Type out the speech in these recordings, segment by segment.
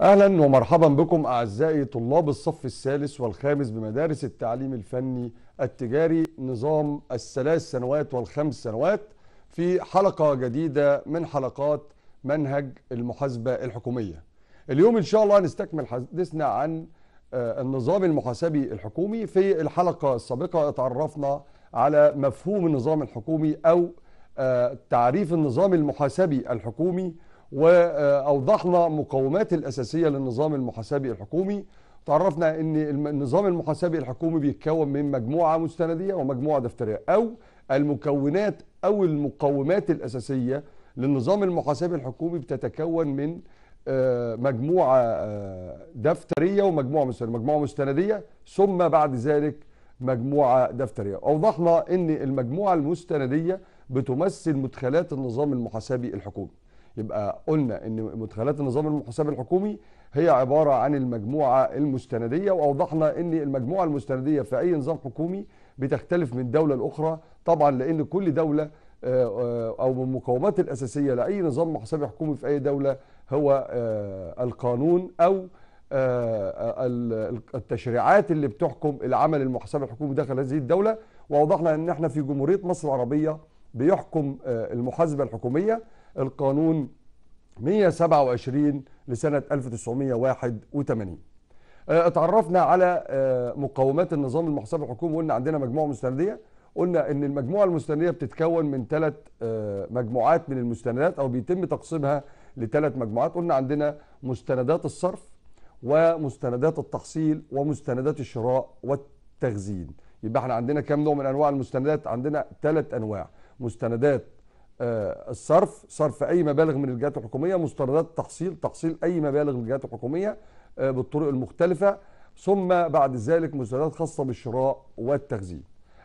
اهلا ومرحبا بكم اعزائي طلاب الصف الثالث والخامس بمدارس التعليم الفني التجاري نظام الثلاث سنوات والخمس سنوات في حلقه جديده من حلقات منهج المحاسبه الحكوميه. اليوم ان شاء الله هنستكمل حديثنا عن آه، النظام المحاسبي الحكومي في الحلقه السابقه اتعرفنا على مفهوم النظام الحكومي او آه، تعريف النظام المحاسبي الحكومي واوضحنا مقومات الاساسيه للنظام المحاسبي الحكومي تعرفنا ان النظام المحاسبي الحكومي بيتكون من مجموعه مستنديه ومجموعه دفتريه او المكونات او المقومات الاساسيه للنظام المحاسبي الحكومي بتتكون من آه، مجموعه آه، دفتريه ومجموعه مستنديه مجموعه مستنديه ثم بعد ذلك مجموعه دفتريه اوضحنا ان المجموعه المستنديه بتمثل مدخلات النظام المحاسبي الحكومي يبقى قلنا ان مدخلات النظام المحاسبي الحكومي هي عباره عن المجموعه المستنديه واوضحنا ان المجموعه المستنديه في اي نظام حكومي بتختلف من دوله لاخرى طبعا لان كل دوله آه، آه، او من المقومات الاساسيه لاي نظام محاسبي حكومي في اي دوله هو آه، القانون او التشريعات اللي بتحكم العمل المحاسبي الحكومي داخل هذه الدوله واوضحنا ان احنا في جمهوريه مصر العربيه بيحكم المحاسبه الحكوميه القانون 127 لسنة 1981 آه، اتعرفنا على آه، مقومات النظام المحساب الحكومي وقلنا عندنا مجموعة مستندية قلنا ان المجموعة المستندية بتتكون من ثلاث آه، مجموعات من المستندات او بيتم تقسيمها لثلاث مجموعات قلنا عندنا مستندات الصرف ومستندات التحصيل ومستندات الشراء والتخزين يبقى احنا عندنا كام نوع من انواع المستندات عندنا ثلاث انواع مستندات آه، الصرف صرف اي مبالغ من الجهات الحكوميه مستردات التحصيل تحصيل اي مبالغ من الجهات الحكوميه آه، بالطرق المختلفه ثم بعد ذلك مستردات خاصه بالشراء والتخزين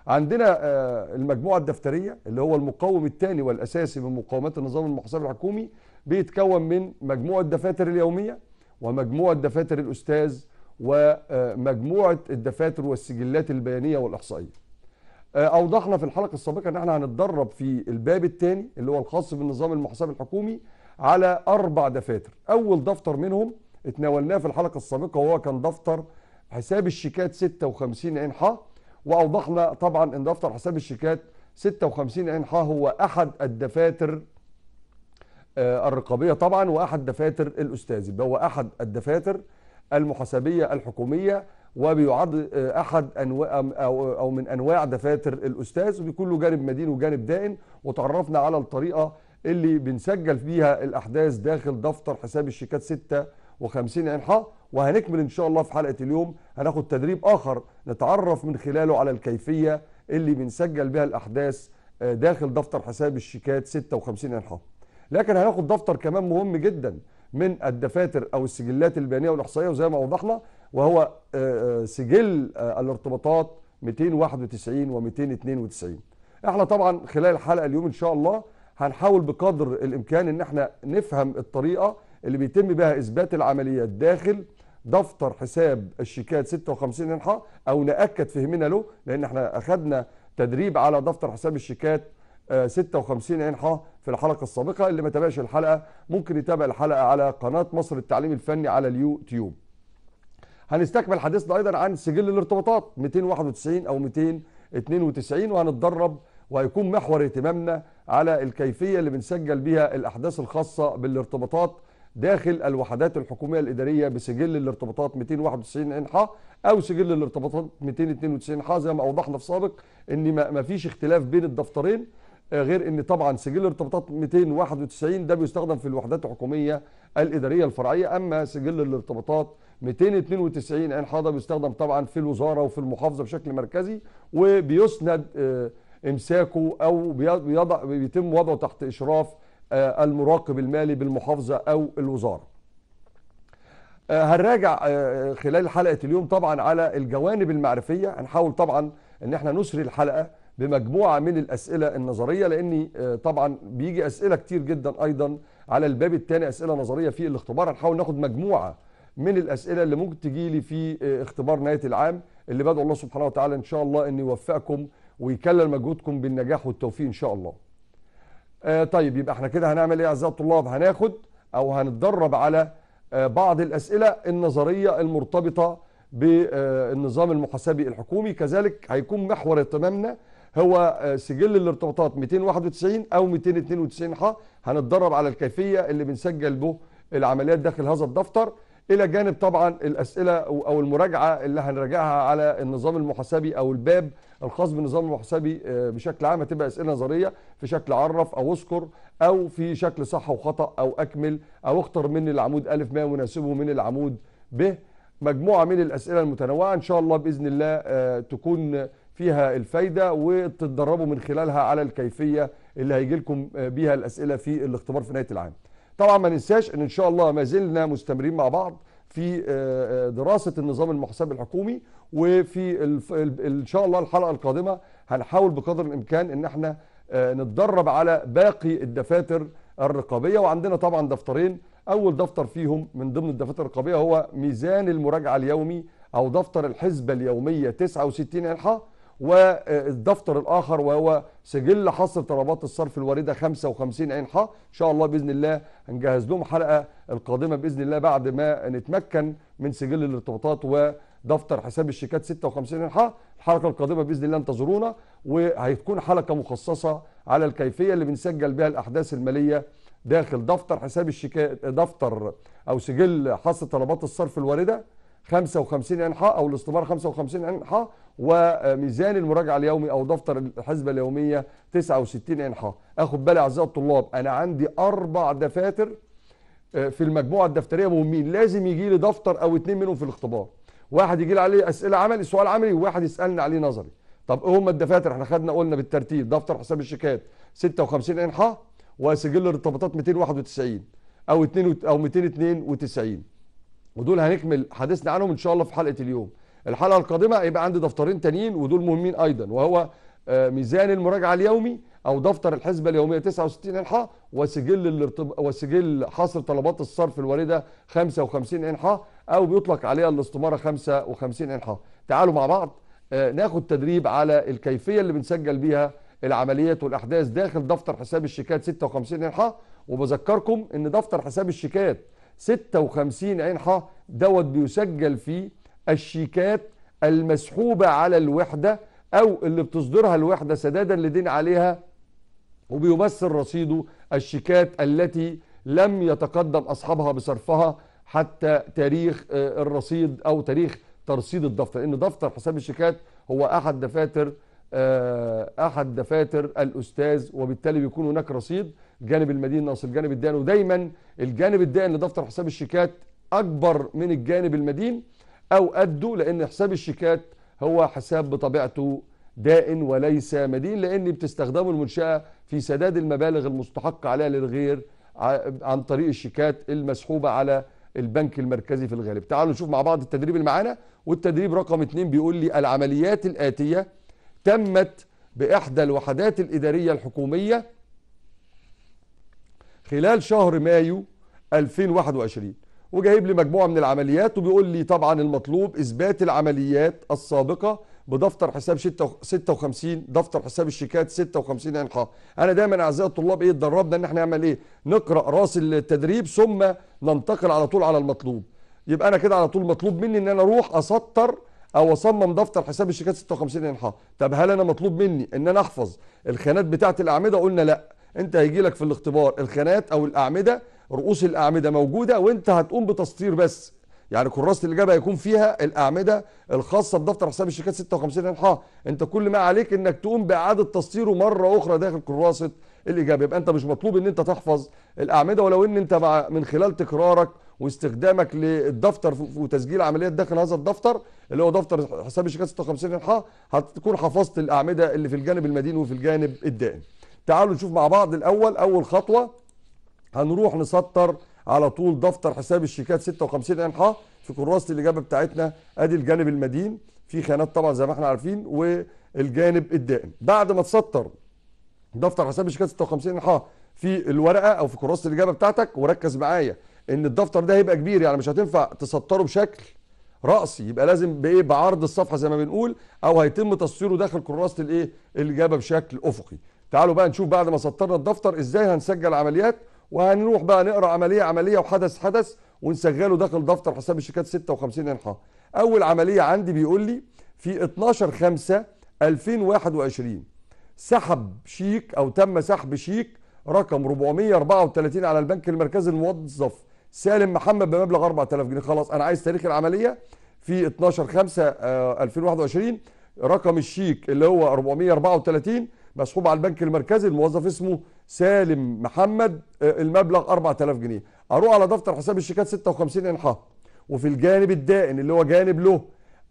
عندنا آه، المجموعه الدفتريه اللي هو المقوم الثاني والاساسي من مقومات النظام المحاسبي الحكومي بيتكون من مجموعه الدفاتر اليوميه ومجموعه دفاتر الاستاذ ومجموعه الدفاتر والسجلات البيانيه والاحصائيه آه، اوضحنا في الحلقه السابقه ان احنا هنتدرب في الباب الثاني اللي هو الخاص بالنظام المحاسبي الحكومي على اربع دفاتر اول دفتر منهم اتناولناه في الحلقه السابقه وهو كان دفتر حساب الشيكات 56 عين ح واوضحنا طبعا ان دفتر حساب الشيكات 56 عين ح هو احد الدفاتر آه، الرقابيه طبعا واحد دفاتر يبقى هو احد الدفاتر المحاسبيه الحكوميه وبيعد احد انواع أو, من انواع دفاتر الاستاذ وبيكون له جانب مدين وجانب دائن وتعرفنا على الطريقه اللي بنسجل فيها الاحداث داخل دفتر حساب الشيكات 56 عين وهنكمل ان شاء الله في حلقه اليوم هناخد تدريب اخر نتعرف من خلاله على الكيفيه اللي بنسجل بها الاحداث آه، داخل دفتر حساب الشيكات 56 عين لكن هناخد دفتر كمان مهم جدا من الدفاتر او السجلات البيانيه والاحصائيه وزي ما وضحنا وهو آه، آه، سجل آه، الارتباطات 291 و 292 احنا طبعا خلال الحلقه اليوم ان شاء الله هنحاول بقدر الامكان ان احنا نفهم الطريقه اللي بيتم بها اثبات العمليات داخل دفتر حساب الشيكات 56 انحاء او ناكد فهمنا له لان احنا اخذنا تدريب على دفتر حساب الشيكات 56 انحاء في الحلقه السابقه اللي ما تابعش الحلقه ممكن يتابع الحلقه على قناه مصر التعليم الفني على اليوتيوب هنستكمل حديثنا ايضا عن سجل الارتباطات 291 او 292 وهنتدرب وهيكون محور اهتمامنا على الكيفيه اللي بنسجل بيها الاحداث الخاصه بالارتباطات داخل الوحدات الحكوميه الاداريه بسجل الارتباطات 291 انحاء او سجل الارتباطات 292 انحاء زي ما اوضحنا في سابق ان ما فيش اختلاف بين الدفترين آه، غير ان طبعا سجل الارتباطات 291 ده بيستخدم في الوحدات الحكوميه الاداريه الفرعيه اما سجل الارتباطات 292 عين حاضر بيستخدم طبعا في الوزاره وفي المحافظه بشكل مركزي وبيسند آه، امساكه او بيضع بيتم وضعه تحت اشراف آه، المراقب المالي بالمحافظه او الوزاره. آه، هنراجع خلال حلقه اليوم طبعا على الجوانب المعرفيه هنحاول طبعا ان احنا نسري الحلقه بمجموعه من الاسئله النظريه لان طبعا بيجي اسئله كتير جدا ايضا على الباب الثاني اسئله نظريه في الاختبار هنحاول ناخد مجموعه من الاسئله اللي ممكن تجي لي في آه، اختبار نهايه العام اللي بدعو الله سبحانه وتعالى ان شاء الله ان يوفقكم ويكلل مجهودكم بالنجاح والتوفيق ان شاء الله. آه طيب يبقى احنا كده هنعمل ايه اعزائي الطلاب؟ هناخد او هنتدرب على آه بعض الاسئله النظريه المرتبطه بالنظام آه، المحاسبي الحكومي كذلك هيكون محور اهتمامنا هو آه، سجل الارتباطات 291 او 292 ح هنتدرب على الكيفيه اللي بنسجل به العمليات داخل هذا الدفتر الى جانب طبعا الاسئله او المراجعه اللي هنراجعها على النظام المحاسبي او الباب الخاص بالنظام المحاسبي آه، بشكل عام هتبقى اسئله نظريه في شكل عرف او اذكر او في شكل صح وخطا او اكمل او اختر من العمود الف ما يناسبه من العمود ب مجموعه من الاسئله المتنوعه ان شاء الله باذن الله آه، تكون فيها الفايده وتتدربوا من خلالها على الكيفيه اللي هيجي لكم آه، بيها الاسئله في الاختبار في نهايه العام طبعا ما ننساش ان ان شاء الله ما زلنا مستمرين مع بعض في آه، آه، دراسه النظام المحاسبي الحكومي وفي ان شاء الله الحلقه القادمه هنحاول بقدر الامكان ان احنا آه، نتدرب على باقي الدفاتر الرقابيه وعندنا طبعا دفترين اول دفتر فيهم من ضمن الدفاتر الرقابيه هو ميزان المراجعه اليومي او دفتر الحسبه اليوميه 69 الحه والدفتر الاخر وهو سجل حصر طلبات الصرف الوارده 55 عين ح ان شاء الله باذن الله هنجهز لهم حلقه القادمه باذن الله بعد ما نتمكن من سجل الارتباطات ودفتر حساب الشيكات 56 عين ح الحلقه القادمه باذن الله انتظرونا وهتكون حلقه مخصصه على الكيفيه اللي بنسجل بها الاحداث الماليه داخل دفتر حساب الشيكات دفتر او سجل حصر طلبات الصرف الوارده 55 ح او الاستمارة 55 ح وميزان المراجعه اليومي او دفتر الحسبه اليوميه 69 انحاء اخد بالي اعزائي الطلاب انا عندي اربع دفاتر آه، في المجموعه الدفتريه مهمين لازم يجي لي دفتر او اتنين منهم في الاختبار واحد يجي لي عليه اسئله عملي سؤال عملي وواحد يسالني عليه نظري طب ايه هم الدفاتر احنا خدنا قلنا بالترتيب دفتر حساب الشيكات 56 انحاء وسجل الارتباطات 291 او 2 او 292 ودول هنكمل حديثنا عنهم ان شاء الله في حلقه اليوم الحلقه القادمه هيبقى عندي دفترين تانيين ودول مهمين ايضا وهو آه، ميزان المراجعه اليومي او دفتر الحسبه اليوميه 69 انحاء وسجل الارتب... وسجل حصر طلبات الصرف الوارده 55 انحاء او بيطلق عليها الاستماره 55 انحاء تعالوا مع بعض آه، ناخد تدريب على الكيفيه اللي بنسجل بيها العمليات والاحداث داخل دفتر حساب الشيكات 56 انحاء وبذكركم ان دفتر حساب الشيكات 56 انحاء دوت بيسجل فيه الشيكات المسحوبة على الوحدة أو اللي بتصدرها الوحدة سدادا لدين عليها وبيمثل رصيده الشيكات التي لم يتقدم أصحابها بصرفها حتى تاريخ آه، الرصيد أو تاريخ ترصيد الدفتر لأن دفتر حساب الشيكات هو أحد دفاتر آه، أحد دفاتر الأستاذ وبالتالي بيكون هناك رصيد جانب المدين ناقص الجانب الدائن ودايما الجانب الدائن لدفتر حساب الشيكات أكبر من الجانب المدين أو أدوا لأن حساب الشيكات هو حساب بطبيعته دائن وليس مدين لأن بتستخدمه المنشأة في سداد المبالغ المستحقة عليها للغير عن طريق الشيكات المسحوبة على البنك المركزي في الغالب تعالوا نشوف مع بعض التدريب اللي معانا والتدريب رقم اثنين بيقول لي العمليات الآتية تمت بإحدى الوحدات الإدارية الحكومية خلال شهر مايو 2021 وجايب لي مجموعه من العمليات وبيقول لي طبعا المطلوب اثبات العمليات السابقه بدفتر حساب 56 دفتر حساب الشيكات 56 انحاء انا دايما اعزائي الطلاب ايه اتدربنا ان احنا نعمل ايه نقرا راس التدريب ثم ننتقل على طول على المطلوب يبقى انا كده على طول مطلوب مني ان انا اروح اسطر او اصمم دفتر حساب الشيكات 56 انحاء طب هل انا مطلوب مني ان انا احفظ الخانات بتاعه الاعمده قلنا لا انت هيجي لك في الاختبار الخانات او الاعمده رؤوس الاعمده موجوده وانت هتقوم بتسطير بس يعني كراسه الاجابه هيكون فيها الاعمده الخاصه بدفتر حساب الشركات 56 ح انت كل ما عليك انك تقوم باعاده تسطيره مره اخرى داخل كراسه الاجابه يبقى انت مش مطلوب ان انت تحفظ الاعمده ولو ان انت مع من خلال تكرارك واستخدامك للدفتر وتسجيل عمليات داخل هذا الدفتر اللي هو دفتر حساب الشركات 56 ح هتكون حفظت الاعمده اللي في الجانب المدين وفي الجانب الدائم تعالوا نشوف مع بعض الاول اول خطوه هنروح نسطر على طول دفتر حساب الشيكات 56 انحاء في كراسه الاجابه بتاعتنا ادي الجانب المدين في خانات طبعا زي ما احنا عارفين والجانب الدائم بعد ما تسطر دفتر حساب الشيكات 56 انحاء في الورقه او في كراسه الاجابه بتاعتك وركز معايا ان الدفتر ده هيبقى كبير يعني مش هتنفع تسطره بشكل راسي يبقى لازم بايه بعرض الصفحه زي ما بنقول او هيتم تصويره داخل كراسه الايه الاجابه بشكل افقي تعالوا بقى نشوف بعد ما سطرنا الدفتر ازاي هنسجل عمليات وهنروح بقى نقرا عمليه عمليه وحدث حدث ونسجله داخل دفتر حساب الشيكات 56 انحاء اول عمليه عندي بيقول لي في 12 5 2021 سحب شيك او تم سحب شيك رقم 434 على البنك المركزي الموظف سالم محمد بمبلغ 4000 جنيه خلاص انا عايز تاريخ العمليه في 12 5 2021 رقم الشيك اللي هو 434 مسحوب على البنك المركزي الموظف اسمه سالم محمد آه، المبلغ 4000 جنيه اروح على دفتر حساب الشيكات 56 انحاء وفي الجانب الدائن اللي هو جانب له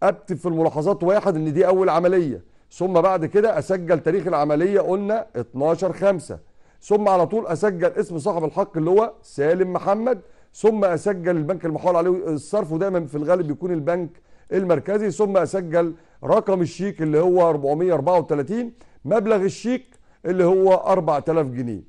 اكتب في الملاحظات واحد ان دي اول عمليه ثم بعد كده اسجل تاريخ العمليه قلنا 12 5 ثم على طول اسجل اسم صاحب الحق اللي هو سالم محمد ثم اسجل البنك المحول عليه آه، الصرف ودايما في الغالب بيكون البنك المركزي ثم اسجل رقم الشيك اللي هو 434 مبلغ الشيك اللي هو 4000 جنيه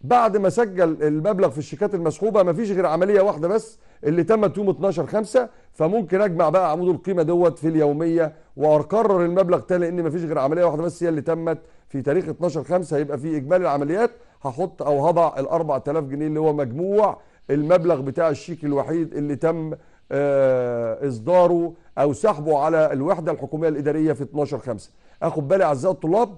بعد ما سجل المبلغ في الشيكات المسحوبه مفيش غير عمليه واحده بس اللي تمت يوم 12 5 فممكن اجمع بقى عمود القيمه دوت في اليوميه واقرر المبلغ تاني لان مفيش غير عمليه واحده بس هي اللي تمت في تاريخ 12 5 هيبقى في اجمالي العمليات هحط او هضع ال 4000 جنيه اللي هو مجموع المبلغ بتاع الشيك الوحيد اللي تم آه، اصداره او سحبه على الوحده الحكوميه الاداريه في 12 5 اخد بالي اعزائي الطلاب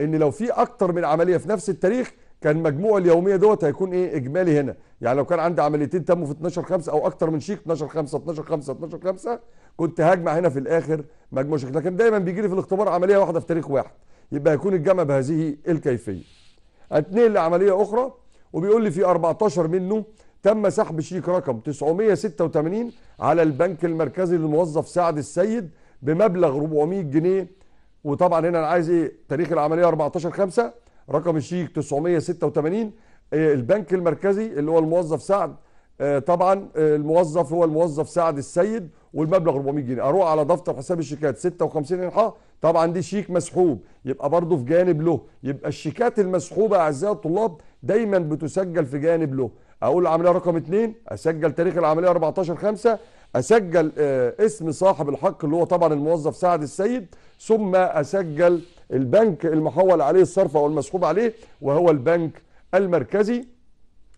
ان لو في اكتر من عمليه في نفس التاريخ كان مجموع اليوميه دوت هيكون ايه اجمالي هنا يعني لو كان عندي عمليتين تموا في 12 5 او اكتر من شيك 12 5 12 5 12 5 كنت هجمع هنا في الاخر مجموع شيك لكن دايما بيجي لي في الاختبار عمليه واحده في تاريخ واحد يبقى هيكون الجمع بهذه الكيفيه اتنقل لعمليه اخرى وبيقول لي في 14 منه تم سحب شيك رقم 986 على البنك المركزي للموظف سعد السيد بمبلغ 400 جنيه وطبعا هنا انا عايز ايه تاريخ العمليه 14 5 رقم الشيك 986 إيه، البنك المركزي اللي هو الموظف سعد آه، طبعا آه، الموظف هو الموظف سعد السيد والمبلغ 400 جنيه اروح على دفتر حساب الشيكات 56 انحاء طبعا دي شيك مسحوب يبقى برضه في جانب له يبقى الشيكات المسحوبه اعزائي الطلاب دايما بتسجل في جانب له اقول العمليه رقم اثنين اسجل تاريخ العمليه 14 5 اسجل آه، اسم صاحب الحق اللي هو طبعا الموظف سعد السيد ثم اسجل البنك المحول عليه الصرف او المسحوب عليه وهو البنك المركزي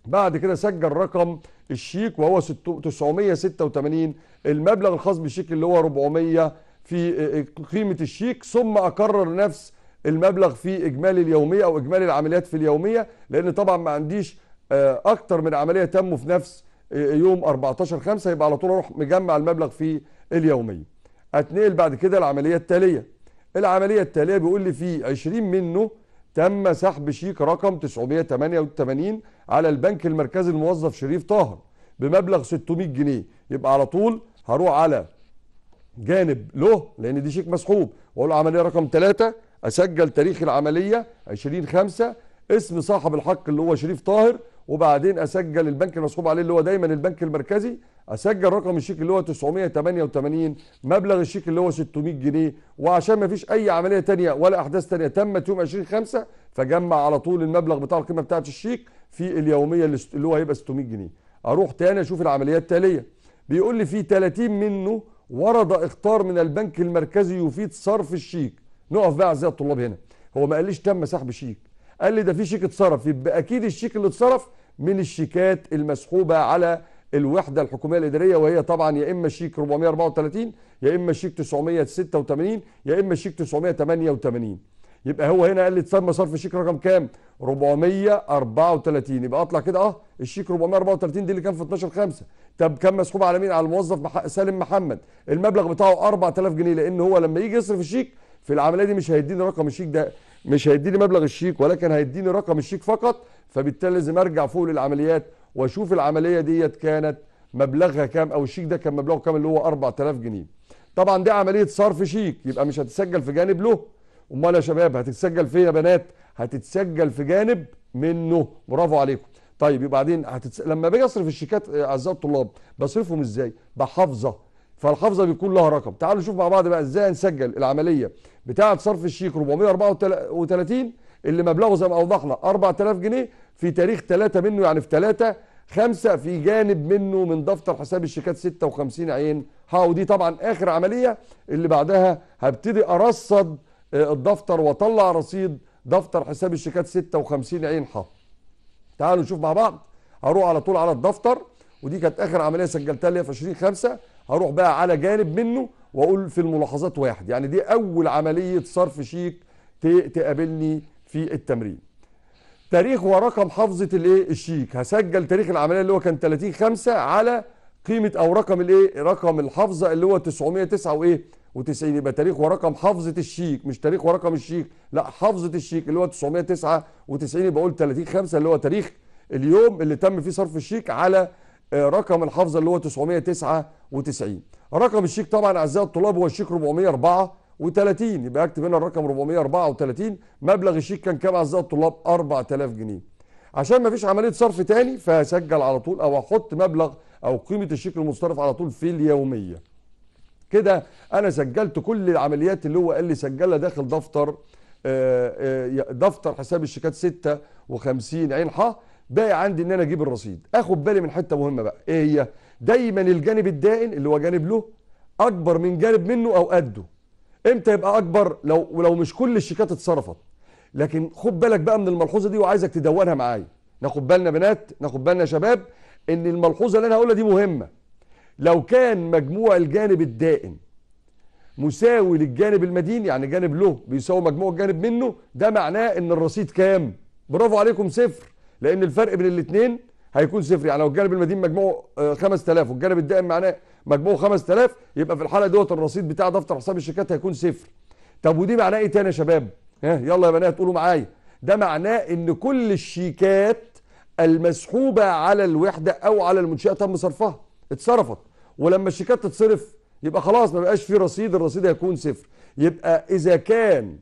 بعد كده سجل رقم الشيك وهو 986 المبلغ الخاص بالشيك اللي هو 400 في آه، قيمه الشيك ثم اكرر نفس المبلغ في اجمالي اليوميه او اجمالي العمليات في اليوميه لان طبعا ما عنديش آه، اكتر من عمليه تموا في نفس آه، يوم 14 5 يبقى على طول اروح مجمع المبلغ في اليوميه اتنقل بعد كده العمليه التاليه العمليه التاليه بيقول لي في 20 منه تم سحب شيك رقم 988 على البنك المركزي الموظف شريف طاهر بمبلغ 600 جنيه يبقى على طول هروح على جانب له لان دي شيك مسحوب واقول عمليه رقم 3 اسجل تاريخ العمليه 20 5 اسم صاحب الحق اللي هو شريف طاهر وبعدين اسجل البنك المصحوب عليه اللي هو دايما البنك المركزي اسجل رقم الشيك اللي هو 988 مبلغ الشيك اللي هو 600 جنيه وعشان ما فيش اي عمليه تانية ولا احداث تانية تمت يوم 20 5 فجمع على طول المبلغ بتاع القيمه بتاعه الشيك في اليوميه اللي هو هيبقى 600 جنيه اروح تاني اشوف العمليات التاليه بيقول لي في 30 منه ورد اختار من البنك المركزي يفيد صرف الشيك نقف بقى اعزائي الطلاب هنا هو ما قاليش تم سحب شيك قال لي ده في شيك اتصرف يبقى اكيد الشيك اللي اتصرف من الشيكات المسحوبه على الوحده الحكوميه الاداريه وهي طبعا يا اما شيك 434 يا اما شيك 986 يا اما شيك 988 يبقى هو هنا قال لي تسمى صرف الشيك رقم كام 434 يبقى اطلع كده اه الشيك 434 دي اللي كان في 12 5 طب كان مسحوب على مين على الموظف سالم محمد المبلغ بتاعه 4000 جنيه لان هو لما يجي يصرف الشيك في العمليه دي مش هيديني رقم الشيك ده مش هيديني مبلغ الشيك ولكن هيديني رقم الشيك فقط فبالتالي لازم ارجع فوق للعمليات واشوف العمليه ديت كانت مبلغها كام او الشيك ده كان مبلغه كام اللي هو 4000 جنيه طبعا دي عمليه صرف شيك يبقى مش هتتسجل في جانب له امال يا شباب هتتسجل فين يا بنات هتتسجل في جانب منه برافو عليكم طيب يبقى بعدين هتتس... لما باجي اصرف الشيكات اعزائي الطلاب بصرفهم ازاي بحافظه فالحافظه بيكون لها رقم تعالوا نشوف مع بعض بقى ازاي نسجل العمليه بتاعه صرف الشيك 434 اللي مبلغه زي ما اوضحنا 4000 جنيه في تاريخ 3 منه يعني في 3 5 في جانب منه من دفتر حساب الشيكات 56 عين ها ودي طبعا اخر عمليه اللي بعدها هبتدي ارصد آه، الدفتر واطلع رصيد دفتر حساب الشيكات 56 عين ح تعالوا نشوف مع بعض هروح على طول على الدفتر ودي كانت اخر عمليه سجلتها ليا في 20 5 هروح بقى على جانب منه واقول في الملاحظات واحد يعني دي اول عمليه صرف شيك تقابلني في التمرين تاريخ ورقم حفظه الايه الشيك هسجل تاريخ العمليه اللي هو كان 30 5 على قيمه او رقم الايه رقم الحفظه اللي هو 909 وايه و90 يبقى تاريخ ورقم حفظه الشيك مش تاريخ ورقم الشيك لا حفظه الشيك اللي هو 999 يبقى اقول 30 5 اللي هو تاريخ اليوم اللي تم فيه صرف الشيك على آه، رقم الحافظه اللي هو 999 رقم الشيك طبعا اعزائي الطلاب هو الشيك 434 يبقى اكتب هنا الرقم 434 مبلغ الشيك كان كام اعزائي الطلاب 4000 جنيه عشان ما فيش عمليه صرف تاني فهسجل على طول او احط مبلغ او قيمه الشيك المصرف على طول في اليوميه كده انا سجلت كل العمليات اللي هو قال لي سجلها داخل دفتر آه، آه، دفتر حساب الشيكات 56 عين ح باقي عندي ان انا اجيب الرصيد اخد بالي من حته مهمه بقى ايه هي دايما الجانب الدائن اللي هو جانب له اكبر من جانب منه او قده امتى يبقى اكبر لو ولو مش كل الشيكات اتصرفت لكن خد بالك بقى من الملحوظه دي وعايزك تدونها معايا ناخد بالنا بنات ناخد بالنا يا شباب ان الملحوظه اللي انا هقولها دي مهمه لو كان مجموع الجانب الدائن مساوي للجانب المدين يعني جانب له بيساوي مجموع الجانب منه ده معناه ان الرصيد كام برافو عليكم صفر لان الفرق بين الاثنين هيكون صفر يعني لو الجانب المدين مجموعه 5000 آه، والجانب الدائم معناه مجموعه 5000 يبقى في الحاله دوت الرصيد بتاع دفتر حساب الشيكات هيكون صفر طب ودي معناه ايه تاني يا شباب ها يلا يا بنات قولوا معايا ده معناه ان كل الشيكات المسحوبه على الوحده او على المنشاه تم صرفها اتصرفت ولما الشيكات تتصرف يبقى خلاص ما بقاش في رصيد الرصيد هيكون صفر يبقى اذا كان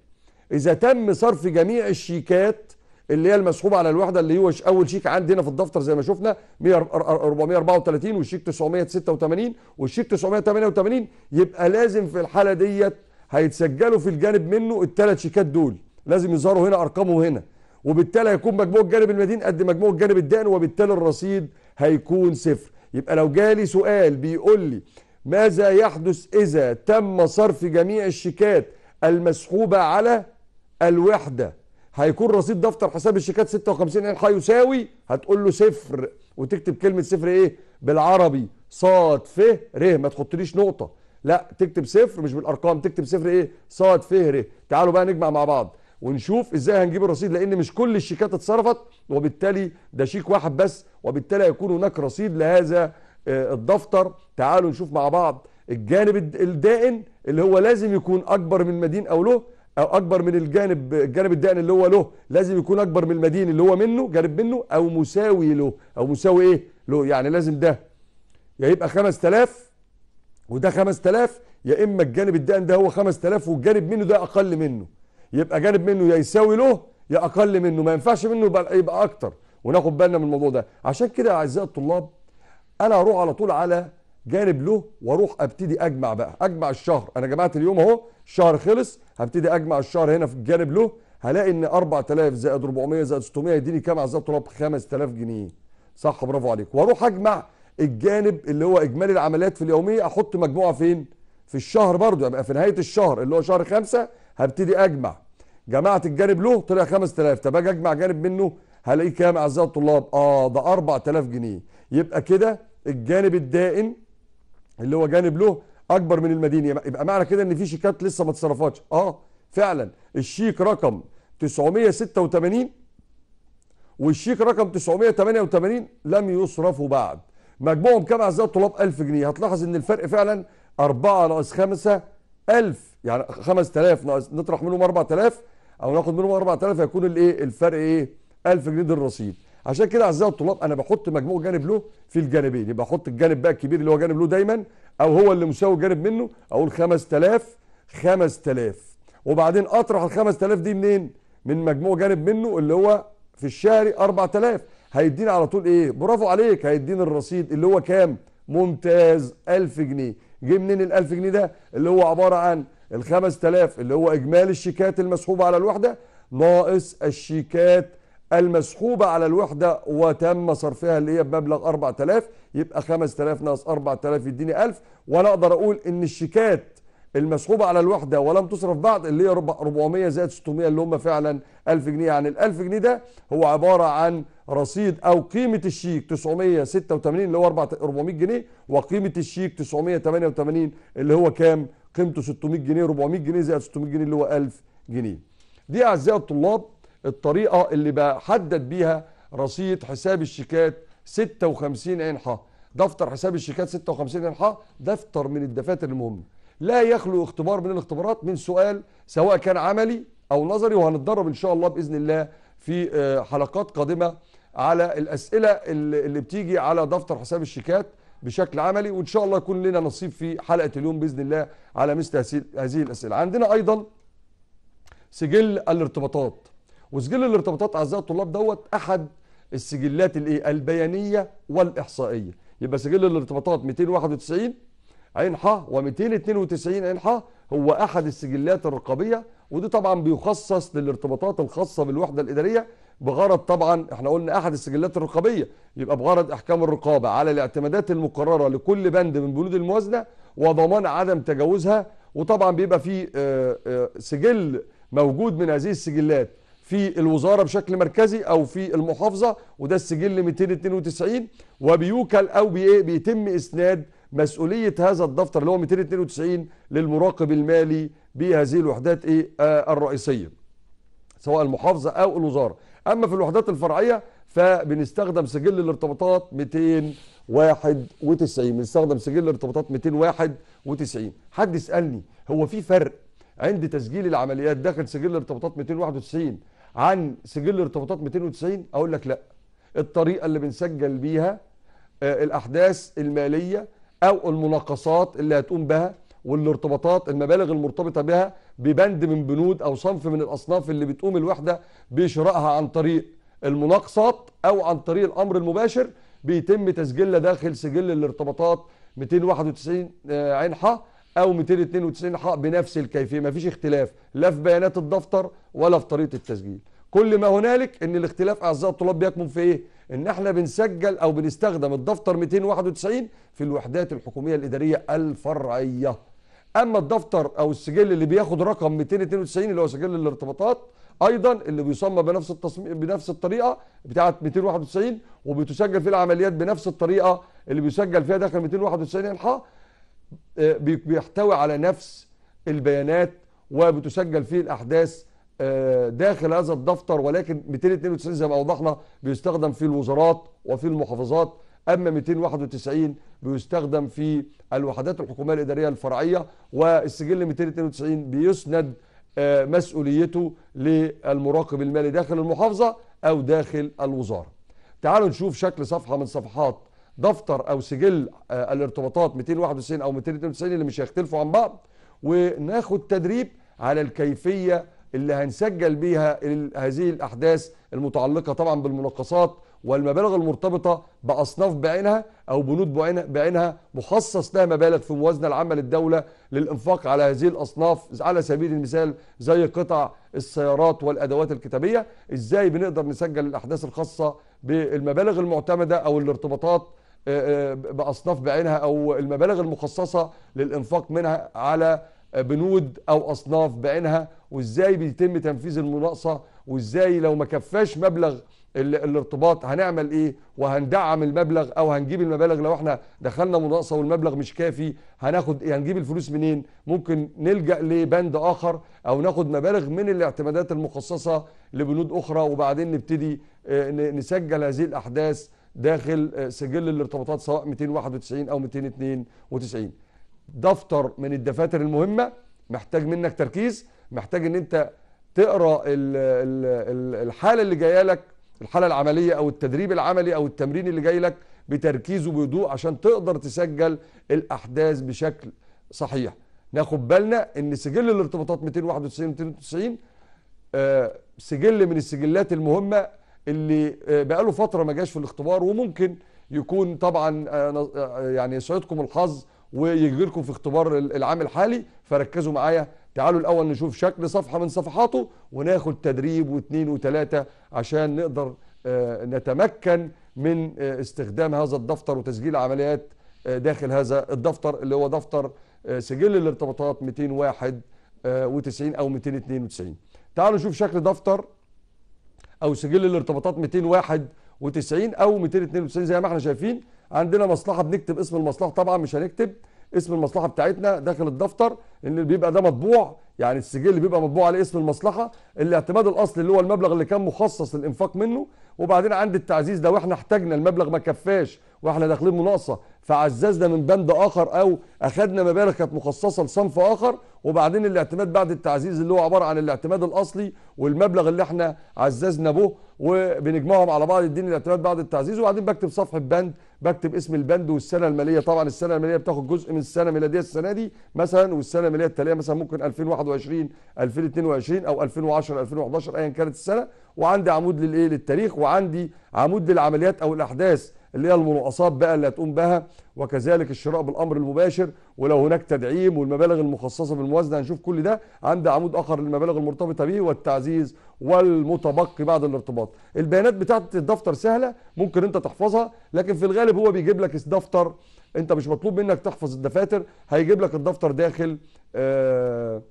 اذا تم صرف جميع الشيكات اللي هي المسحوب على الوحده اللي هو اول شيك عندي هنا في الدفتر زي ما شفنا 434 والشيك 986 والشيك 988 يبقى لازم في الحاله ديت هيتسجلوا في الجانب منه الثلاث شيكات دول لازم يظهروا هنا ارقامه هنا وبالتالي هيكون مجموع الجانب المدين قد مجموع الجانب الدائن وبالتالي الرصيد هيكون صفر يبقى لو جالي سؤال بيقول لي ماذا يحدث اذا تم صرف جميع الشيكات المسحوبه على الوحده هيكون رصيد دفتر حساب الشيكات 56 عين هيساوي هتقول له صفر وتكتب كلمه صفر ايه بالعربي صاد ف ر ما تحطليش نقطه لا تكتب صفر مش بالارقام تكتب صفر ايه صاد ف ر تعالوا بقى نجمع مع بعض ونشوف ازاي هنجيب الرصيد لان مش كل الشيكات اتصرفت وبالتالي ده شيك واحد بس وبالتالي هيكون هناك رصيد لهذا آه، الدفتر تعالوا نشوف مع بعض الجانب الدائن اللي هو لازم يكون اكبر من مدين او له او اكبر من الجانب الجانب الدائن اللي هو له لازم يكون اكبر من المدين اللي هو منه جانب منه او مساوي له او مساوي ايه له يعني لازم ده يا يبقى 5000 وده 5000 يا اما الجانب الدائن ده هو 5000 والجانب منه ده اقل منه يبقى جانب منه يا يساوي له يا اقل منه ما ينفعش منه يبقى يبقى اكتر وناخد بالنا من الموضوع ده عشان كده اعزائي الطلاب انا هروح على طول على جانب له واروح ابتدي اجمع بقى اجمع الشهر انا جمعت اليوم اهو الشهر خلص هبتدي اجمع الشهر هنا في الجانب له هلاقي ان 4000 زائد 400 زائد 600 يديني كام اعزائي الطلاب 5000 جنيه صح برافو عليك واروح اجمع الجانب اللي هو اجمالي العمليات في اليوميه احط مجموعه فين في الشهر برضو يبقى في نهايه الشهر اللي هو شهر خمسة هبتدي اجمع جمعت الجانب له طلع 5000 طب اجي اجمع جانب منه هلاقيه كام اعزائي الطلاب اه ده 4000 جنيه يبقى كده الجانب الدائم اللي هو جانب له اكبر من المدينه يبقى معنى كده ان في شيكات لسه ما اتصرفتش اه فعلا الشيك رقم 986 والشيك رقم 988 لم يصرفوا بعد مجموعهم كام اعزائي الطلاب 1000 جنيه هتلاحظ ان الفرق فعلا 4 ناقص 5 1000 يعني 5000 ناقص نطرح منهم 4000 او ناخد منهم 4000 هيكون الايه الفرق ايه 1000 جنيه ده الرصيد عشان كده اعزائي الطلاب انا بحط مجموع جانب له في الجانبين يبقى احط الجانب بقى الكبير اللي هو جانب له دايما او هو اللي مساوي جانب منه اقول 5000 5000 وبعدين اطرح ال 5000 دي منين؟ من مجموع جانب منه اللي هو في الشهري 4000 هيديني على طول ايه؟ برافو عليك هيديني الرصيد اللي هو كام؟ ممتاز 1000 جنيه جه منين ال 1000 جنيه ده؟ اللي هو عباره عن ال 5000 اللي هو اجمالي الشيكات المسحوبه على الوحده ناقص الشيكات المسحوبة على الوحدة وتم صرفها اللي هي بمبلغ 4000 يبقى 5000 ناقص 4000 يديني 1000 وأنا أقدر أقول إن الشيكات المسحوبة على الوحدة ولم تصرف بعد اللي هي 400 زائد 600 اللي هم فعلا 1000 جنيه يعني ال 1000 جنيه ده هو عبارة عن رصيد أو قيمة الشيك 986 اللي هو 400 جنيه وقيمة الشيك 988 اللي هو كام؟ قيمته 600 جنيه 400 جنيه زائد 600 جنيه اللي هو 1000 جنيه. دي أعزائي الطلاب الطريقة اللي بحدد بيها رصيد حساب الشيكات 56 انحاء دفتر حساب الشيكات 56 انحاء دفتر من الدفاتر المهمة لا يخلو اختبار من الاختبارات من سؤال سواء كان عملي أو نظري وهنتدرب إن شاء الله بإذن الله في آه، حلقات قادمة على الأسئلة اللي بتيجي على دفتر حساب الشيكات بشكل عملي وإن شاء الله يكون لنا نصيب في حلقة اليوم بإذن الله على مثل هذه الأسئلة عندنا أيضا سجل الارتباطات وسجل الارتباطات اعزائي الطلاب دوت احد السجلات الايه البيانيه والاحصائيه يبقى سجل الارتباطات 291 عين ح و292 عين ح هو احد السجلات الرقابيه ودي طبعا بيخصص للارتباطات الخاصه بالوحده الاداريه بغرض طبعا احنا قلنا احد السجلات الرقابيه يبقى بغرض احكام الرقابه على الاعتمادات المقرره لكل بند من بنود الموازنه وضمان عدم تجاوزها وطبعا بيبقى في آه، آه، سجل موجود من هذه السجلات في الوزاره بشكل مركزي او في المحافظه وده السجل 292 وبيوكل او بي إيه، بيتم اسناد مسؤوليه هذا الدفتر اللي هو 292 للمراقب المالي بهذه الوحدات ايه آه الرئيسيه سواء المحافظه او الوزاره اما في الوحدات الفرعيه فبنستخدم سجل الارتباطات 291 بنستخدم سجل الارتباطات 291 حد يسالني هو في فرق عند تسجيل العمليات داخل سجل الارتباطات 291 عن سجل ارتباطات 290 اقول لك لا الطريقه اللي بنسجل بيها آه، الاحداث الماليه او المناقصات اللي هتقوم بها والارتباطات المبالغ المرتبطه بها ببند من بنود او صنف من الاصناف اللي بتقوم الوحده بشرائها عن طريق المناقصات او عن طريق الامر المباشر بيتم تسجيلها داخل سجل الارتباطات 291 آه، عين حا او 292 حق بنفس الكيفيه مفيش اختلاف لا في بيانات الدفتر ولا في طريقه التسجيل كل ما هنالك ان الاختلاف اعزائي الطلاب بيكمن في ايه ان احنا بنسجل او بنستخدم الدفتر 291 في الوحدات الحكوميه الاداريه الفرعيه اما الدفتر او السجل اللي بياخد رقم 292 اللي هو سجل الارتباطات ايضا اللي بيسمى بنفس التصميم بنفس الطريقه بتاعه 291 وبتسجل فيه العمليات بنفس الطريقه اللي بيسجل فيها داخل 291 الحا آه، بيحتوي على نفس البيانات وبتسجل فيه الأحداث آه، داخل هذا الدفتر ولكن 292 زي ما أوضحنا بيستخدم في الوزارات وفي المحافظات أما 291 بيستخدم في الوحدات الحكومية الإدارية الفرعية والسجل 292 بيسند آه، مسؤوليته للمراقب المالي داخل المحافظة أو داخل الوزارة تعالوا نشوف شكل صفحة من صفحات دفتر او سجل آه، الارتباطات 291 او 292 اللي مش هيختلفوا عن بعض وناخد تدريب على الكيفيه اللي هنسجل بيها هذه الاحداث المتعلقه طبعا بالمناقصات والمبالغ المرتبطه باصناف بعينها او بنود بعينها مخصص لها مبالغ في الموازنه العامه للدوله للانفاق على هذه الاصناف على سبيل المثال زي قطع السيارات والادوات الكتابيه ازاي بنقدر نسجل الاحداث الخاصه بالمبالغ المعتمده او الارتباطات آه، آه، باصناف بعينها او المبالغ المخصصه للانفاق منها على بنود او اصناف بعينها وازاي بيتم تنفيذ المناقصه وازاي لو ما كفاش مبلغ الارتباط هنعمل ايه وهندعم المبلغ او هنجيب المبالغ لو احنا دخلنا مناقصه والمبلغ مش كافي هناخد إيه هنجيب الفلوس منين ممكن نلجا لبند اخر او ناخد مبالغ من الاعتمادات المخصصه لبنود اخرى وبعدين نبتدي آه، نسجل هذه الاحداث داخل آه، سجل الارتباطات سواء 291 او 292 دفتر من الدفاتر المهمه محتاج منك تركيز محتاج ان انت تقرا الحاله اللي جايه لك الحاله العمليه او التدريب العملي او التمرين اللي جاي لك بتركيز وبهدوء عشان تقدر تسجل الاحداث بشكل صحيح ناخد بالنا ان سجل الارتباطات 291 و 292 سجل من السجلات المهمه اللي آه، بقاله فتره ما جاش في الاختبار وممكن يكون طبعا آه، آه، يعني يسعدكم الحظ ويجي لكم في اختبار العام الحالي فركزوا معايا تعالوا الاول نشوف شكل صفحه من صفحاته وناخد تدريب واثنين وثلاثه عشان نقدر نتمكن من استخدام هذا الدفتر وتسجيل عمليات داخل هذا الدفتر اللي هو دفتر سجل الارتباطات 291 او 292 تعالوا نشوف شكل دفتر او سجل الارتباطات 291 او 292 زي ما احنا شايفين عندنا مصلحه بنكتب اسم المصلحه طبعا مش هنكتب اسم المصلحه بتاعتنا داخل الدفتر ان بيبقى ده مطبوع يعني السجل اللي بيبقى مطبوع عليه اسم المصلحه الاعتماد الاصلي اللي هو المبلغ اللي كان مخصص للانفاق منه وبعدين عند التعزيز لو احنا احتاجنا المبلغ ما كفاش واحنا داخلين مناقصه فعززنا من بند اخر او اخذنا مبالغ كانت مخصصه لصنف اخر وبعدين الاعتماد بعد التعزيز اللي هو عباره عن الاعتماد الاصلي والمبلغ اللي احنا عززنا به وبنجمعهم على بعض يديني الاعتماد بعد التعزيز وبعدين بكتب صفحه بند بكتب اسم البند والسنه الماليه طبعا السنه الماليه بتاخد جزء من السنه الميلاديه السنه دي مثلا والسنه الماليه التاليه مثلا ممكن 2021 2022 او 2010 2011 ايا كانت السنه وعندي عمود للايه للتاريخ وعندي عمود للعمليات او الاحداث اللي هي المرؤصات بقى اللي هتقوم بها وكذلك الشراء بالامر المباشر ولو هناك تدعيم والمبالغ المخصصه بالموازنه هنشوف كل ده عند عمود اخر للمبالغ المرتبطه به والتعزيز والمتبقي بعد الارتباط البيانات بتاعت الدفتر سهله ممكن انت تحفظها لكن في الغالب هو بيجيب لك الدفتر انت مش مطلوب منك تحفظ الدفاتر هيجيب لك الدفتر داخل آه،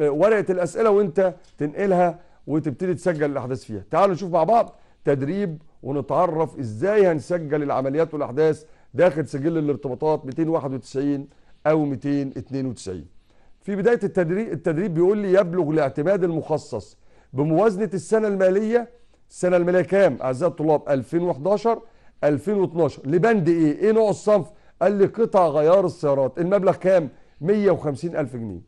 آه، ورقه الاسئله وانت تنقلها وتبتدي تسجل الاحداث فيها تعالوا نشوف مع بعض تدريب ونتعرف ازاي هنسجل العمليات والاحداث داخل سجل الارتباطات 291 او 292 في بدايه التدريب التدريب بيقول لي يبلغ الاعتماد المخصص بموازنه السنه الماليه السنه الماليه كام اعزائي الطلاب 2011 2012 لبند ايه ايه نوع الصنف قال لي قطع غيار السيارات المبلغ كام 150 ألف جنيه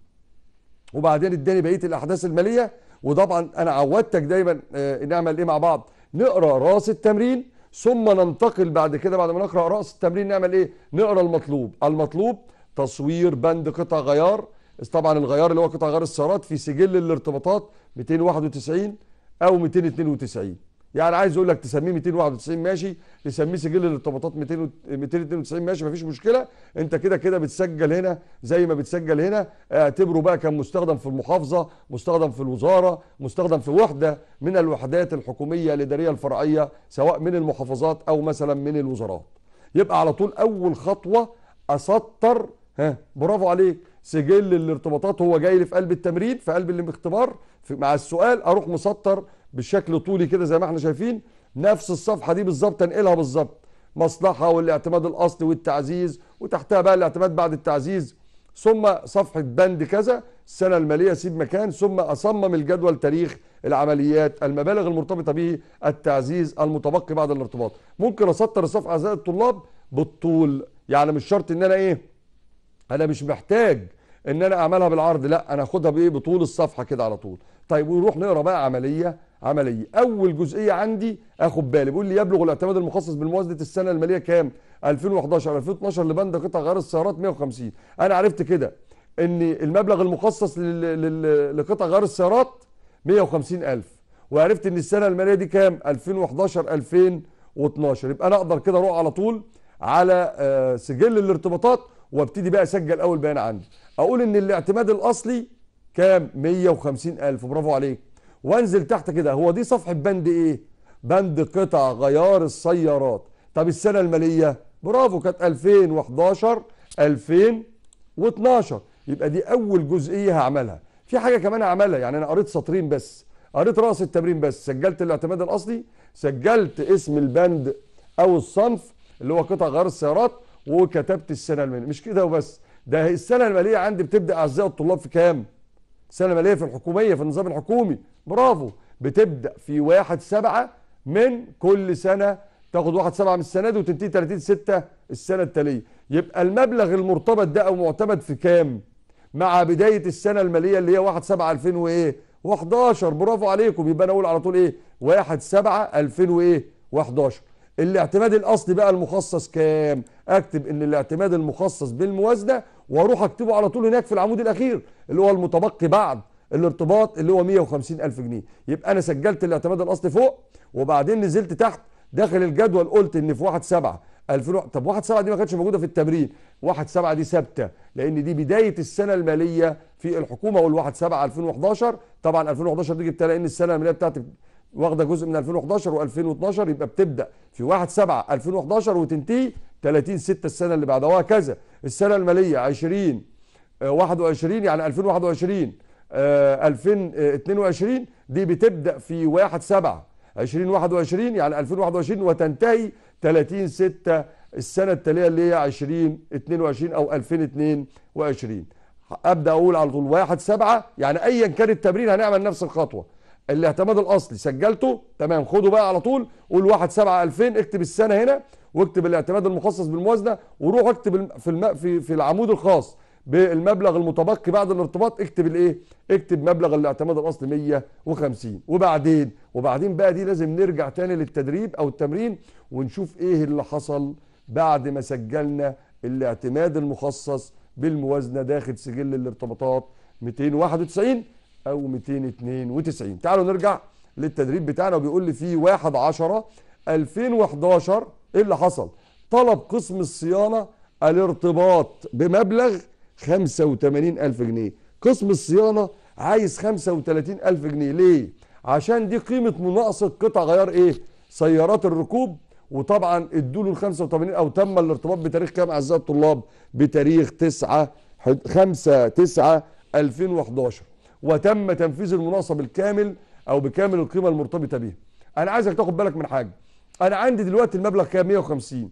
وبعدين اداني بقيه الاحداث الماليه وطبعا انا عودتك دايما آه، نعمل ايه مع بعض نقرا راس التمرين ثم ننتقل بعد كده بعد ما نقرا راس التمرين نعمل ايه نقرا المطلوب المطلوب تصوير بند قطع غيار طبعا الغيار اللي هو قطع غيار السيارات في سجل الارتباطات 291 او 292 يعني عايز اقول لك تسميه 291 ماشي تسميه سجل الارتباطات 292 ماشي مفيش مشكله انت كده كده بتسجل هنا زي ما بتسجل هنا اعتبره بقى كان مستخدم في المحافظه مستخدم في الوزاره مستخدم في وحده من الوحدات الحكوميه الاداريه الفرعيه سواء من المحافظات او مثلا من الوزارات يبقى على طول اول خطوه اسطر ها برافو عليك سجل الارتباطات هو جاي لي في قلب التمرين في قلب الاختبار مع السؤال اروح مسطر بالشكل طولي كده زي ما احنا شايفين نفس الصفحه دي بالظبط انقلها بالظبط مصلحه والاعتماد الاصلي والتعزيز وتحتها بقى الاعتماد بعد التعزيز ثم صفحه بند كذا السنه الماليه سيب مكان ثم اصمم الجدول تاريخ العمليات المبالغ المرتبطه به التعزيز المتبقي بعد الارتباط ممكن اسطر الصفحه اعزائي الطلاب بالطول يعني مش شرط ان انا ايه انا مش محتاج ان انا اعملها بالعرض لا انا اخدها بايه بطول الصفحه كده على طول طيب ونروح نقرا بقى عمليه عمليه اول جزئيه عندي اخد بالي بيقول لي يبلغ الاعتماد المخصص بالموازنه السنه الماليه كام 2011 2012 لبند قطع غيار السيارات 150 انا عرفت كده ان المبلغ المخصص لقطع غيار السيارات 150000 وعرفت ان السنه الماليه دي كام 2011 2012 يبقى انا اقدر كده اروح على طول على آه، سجل الارتباطات وابتدي بقى اسجل اول بيان عندي اقول ان الاعتماد الاصلي كام 150000 برافو عليك وانزل تحت كده هو دي صفحه بند ايه بند قطع غيار السيارات طب السنه الماليه برافو كانت 2011 2012 يبقى دي اول جزئيه هعملها في حاجه كمان هعملها يعني انا قريت سطرين بس قريت راس التمرين بس سجلت الاعتماد الاصلي سجلت اسم البند او الصنف اللي هو قطع غيار السيارات وكتبت السنه الماليه مش كده وبس ده السنه الماليه عندي بتبدا اعزائي الطلاب في كام السنه الماليه في الحكوميه في النظام الحكومي برافو بتبدا في 1 7 من كل سنه تاخد 1 7 من السنه دي وتنتهي 30 6 السنه التاليه يبقى المبلغ المرتبط ده او معتمد في كام مع بدايه السنه الماليه اللي هي 1 7 2000 وايه 11 برافو عليكم يبقى انا اقول على طول ايه 1 7 2000 وايه 11 الاعتماد الاصلي بقى المخصص كام اكتب ان الاعتماد المخصص بالموازنه واروح اكتبه على طول هناك في العمود الاخير اللي هو المتبقي بعد الارتباط اللي هو 150 ألف جنيه يبقى أنا سجلت الاعتماد الأصلي فوق وبعدين نزلت تحت داخل الجدول قلت إن في 1 7 2000 طب 1 7 دي ما كانتش موجودة في التمرين 1 7 دي ثابتة لأن دي بداية السنة المالية في الحكومة وال 1 7 2011 طبعا 2011 دي جبتها لأن السنة المالية بتاعتي واخده جزء من 2011 و2012 يبقى بتبدا في 1 7 2011 وتنتهي 30 6 السنه اللي بعدها وهكذا السنه الماليه 20 21 آه، يعني 2021 2022 آه، دي بتبدا في 1 7 2021 يعني 2021 وتنتهي 30 6 السنه التاليه اللي هي 2022 او 2022 ابدا اقول على طول 1 7 يعني ايا كان التمرين هنعمل نفس الخطوه الاعتماد الاصلي سجلته تمام خده بقى على طول قول 1 7 2000 اكتب السنه هنا واكتب الاعتماد المخصص بالموازنه وروح اكتب في في العمود الخاص بالمبلغ المتبقي بعد الارتباط اكتب الايه اكتب مبلغ الاعتماد الاصلي 150 وبعدين وبعدين بقى دي لازم نرجع تاني للتدريب او التمرين ونشوف ايه اللي حصل بعد ما سجلنا الاعتماد المخصص بالموازنه داخل سجل الارتباطات 291 او 292 تعالوا نرجع للتدريب بتاعنا وبيقول لي في 1 10 2011 ايه اللي حصل طلب قسم الصيانه الارتباط بمبلغ 85 ألف جنيه قسم الصيانة عايز 35 ألف جنيه ليه؟ عشان دي قيمة مناقصة قطع غيار إيه؟ سيارات الركوب وطبعا ادوا له ال 85 او تم الارتباط بتاريخ كام اعزائي الطلاب؟ بتاريخ 9 5 9 2011 وتم تنفيذ المناقصه بالكامل او بكامل القيمه المرتبطه بيها. انا عايزك تاخد بالك من حاجه انا عندي دلوقتي المبلغ كام 150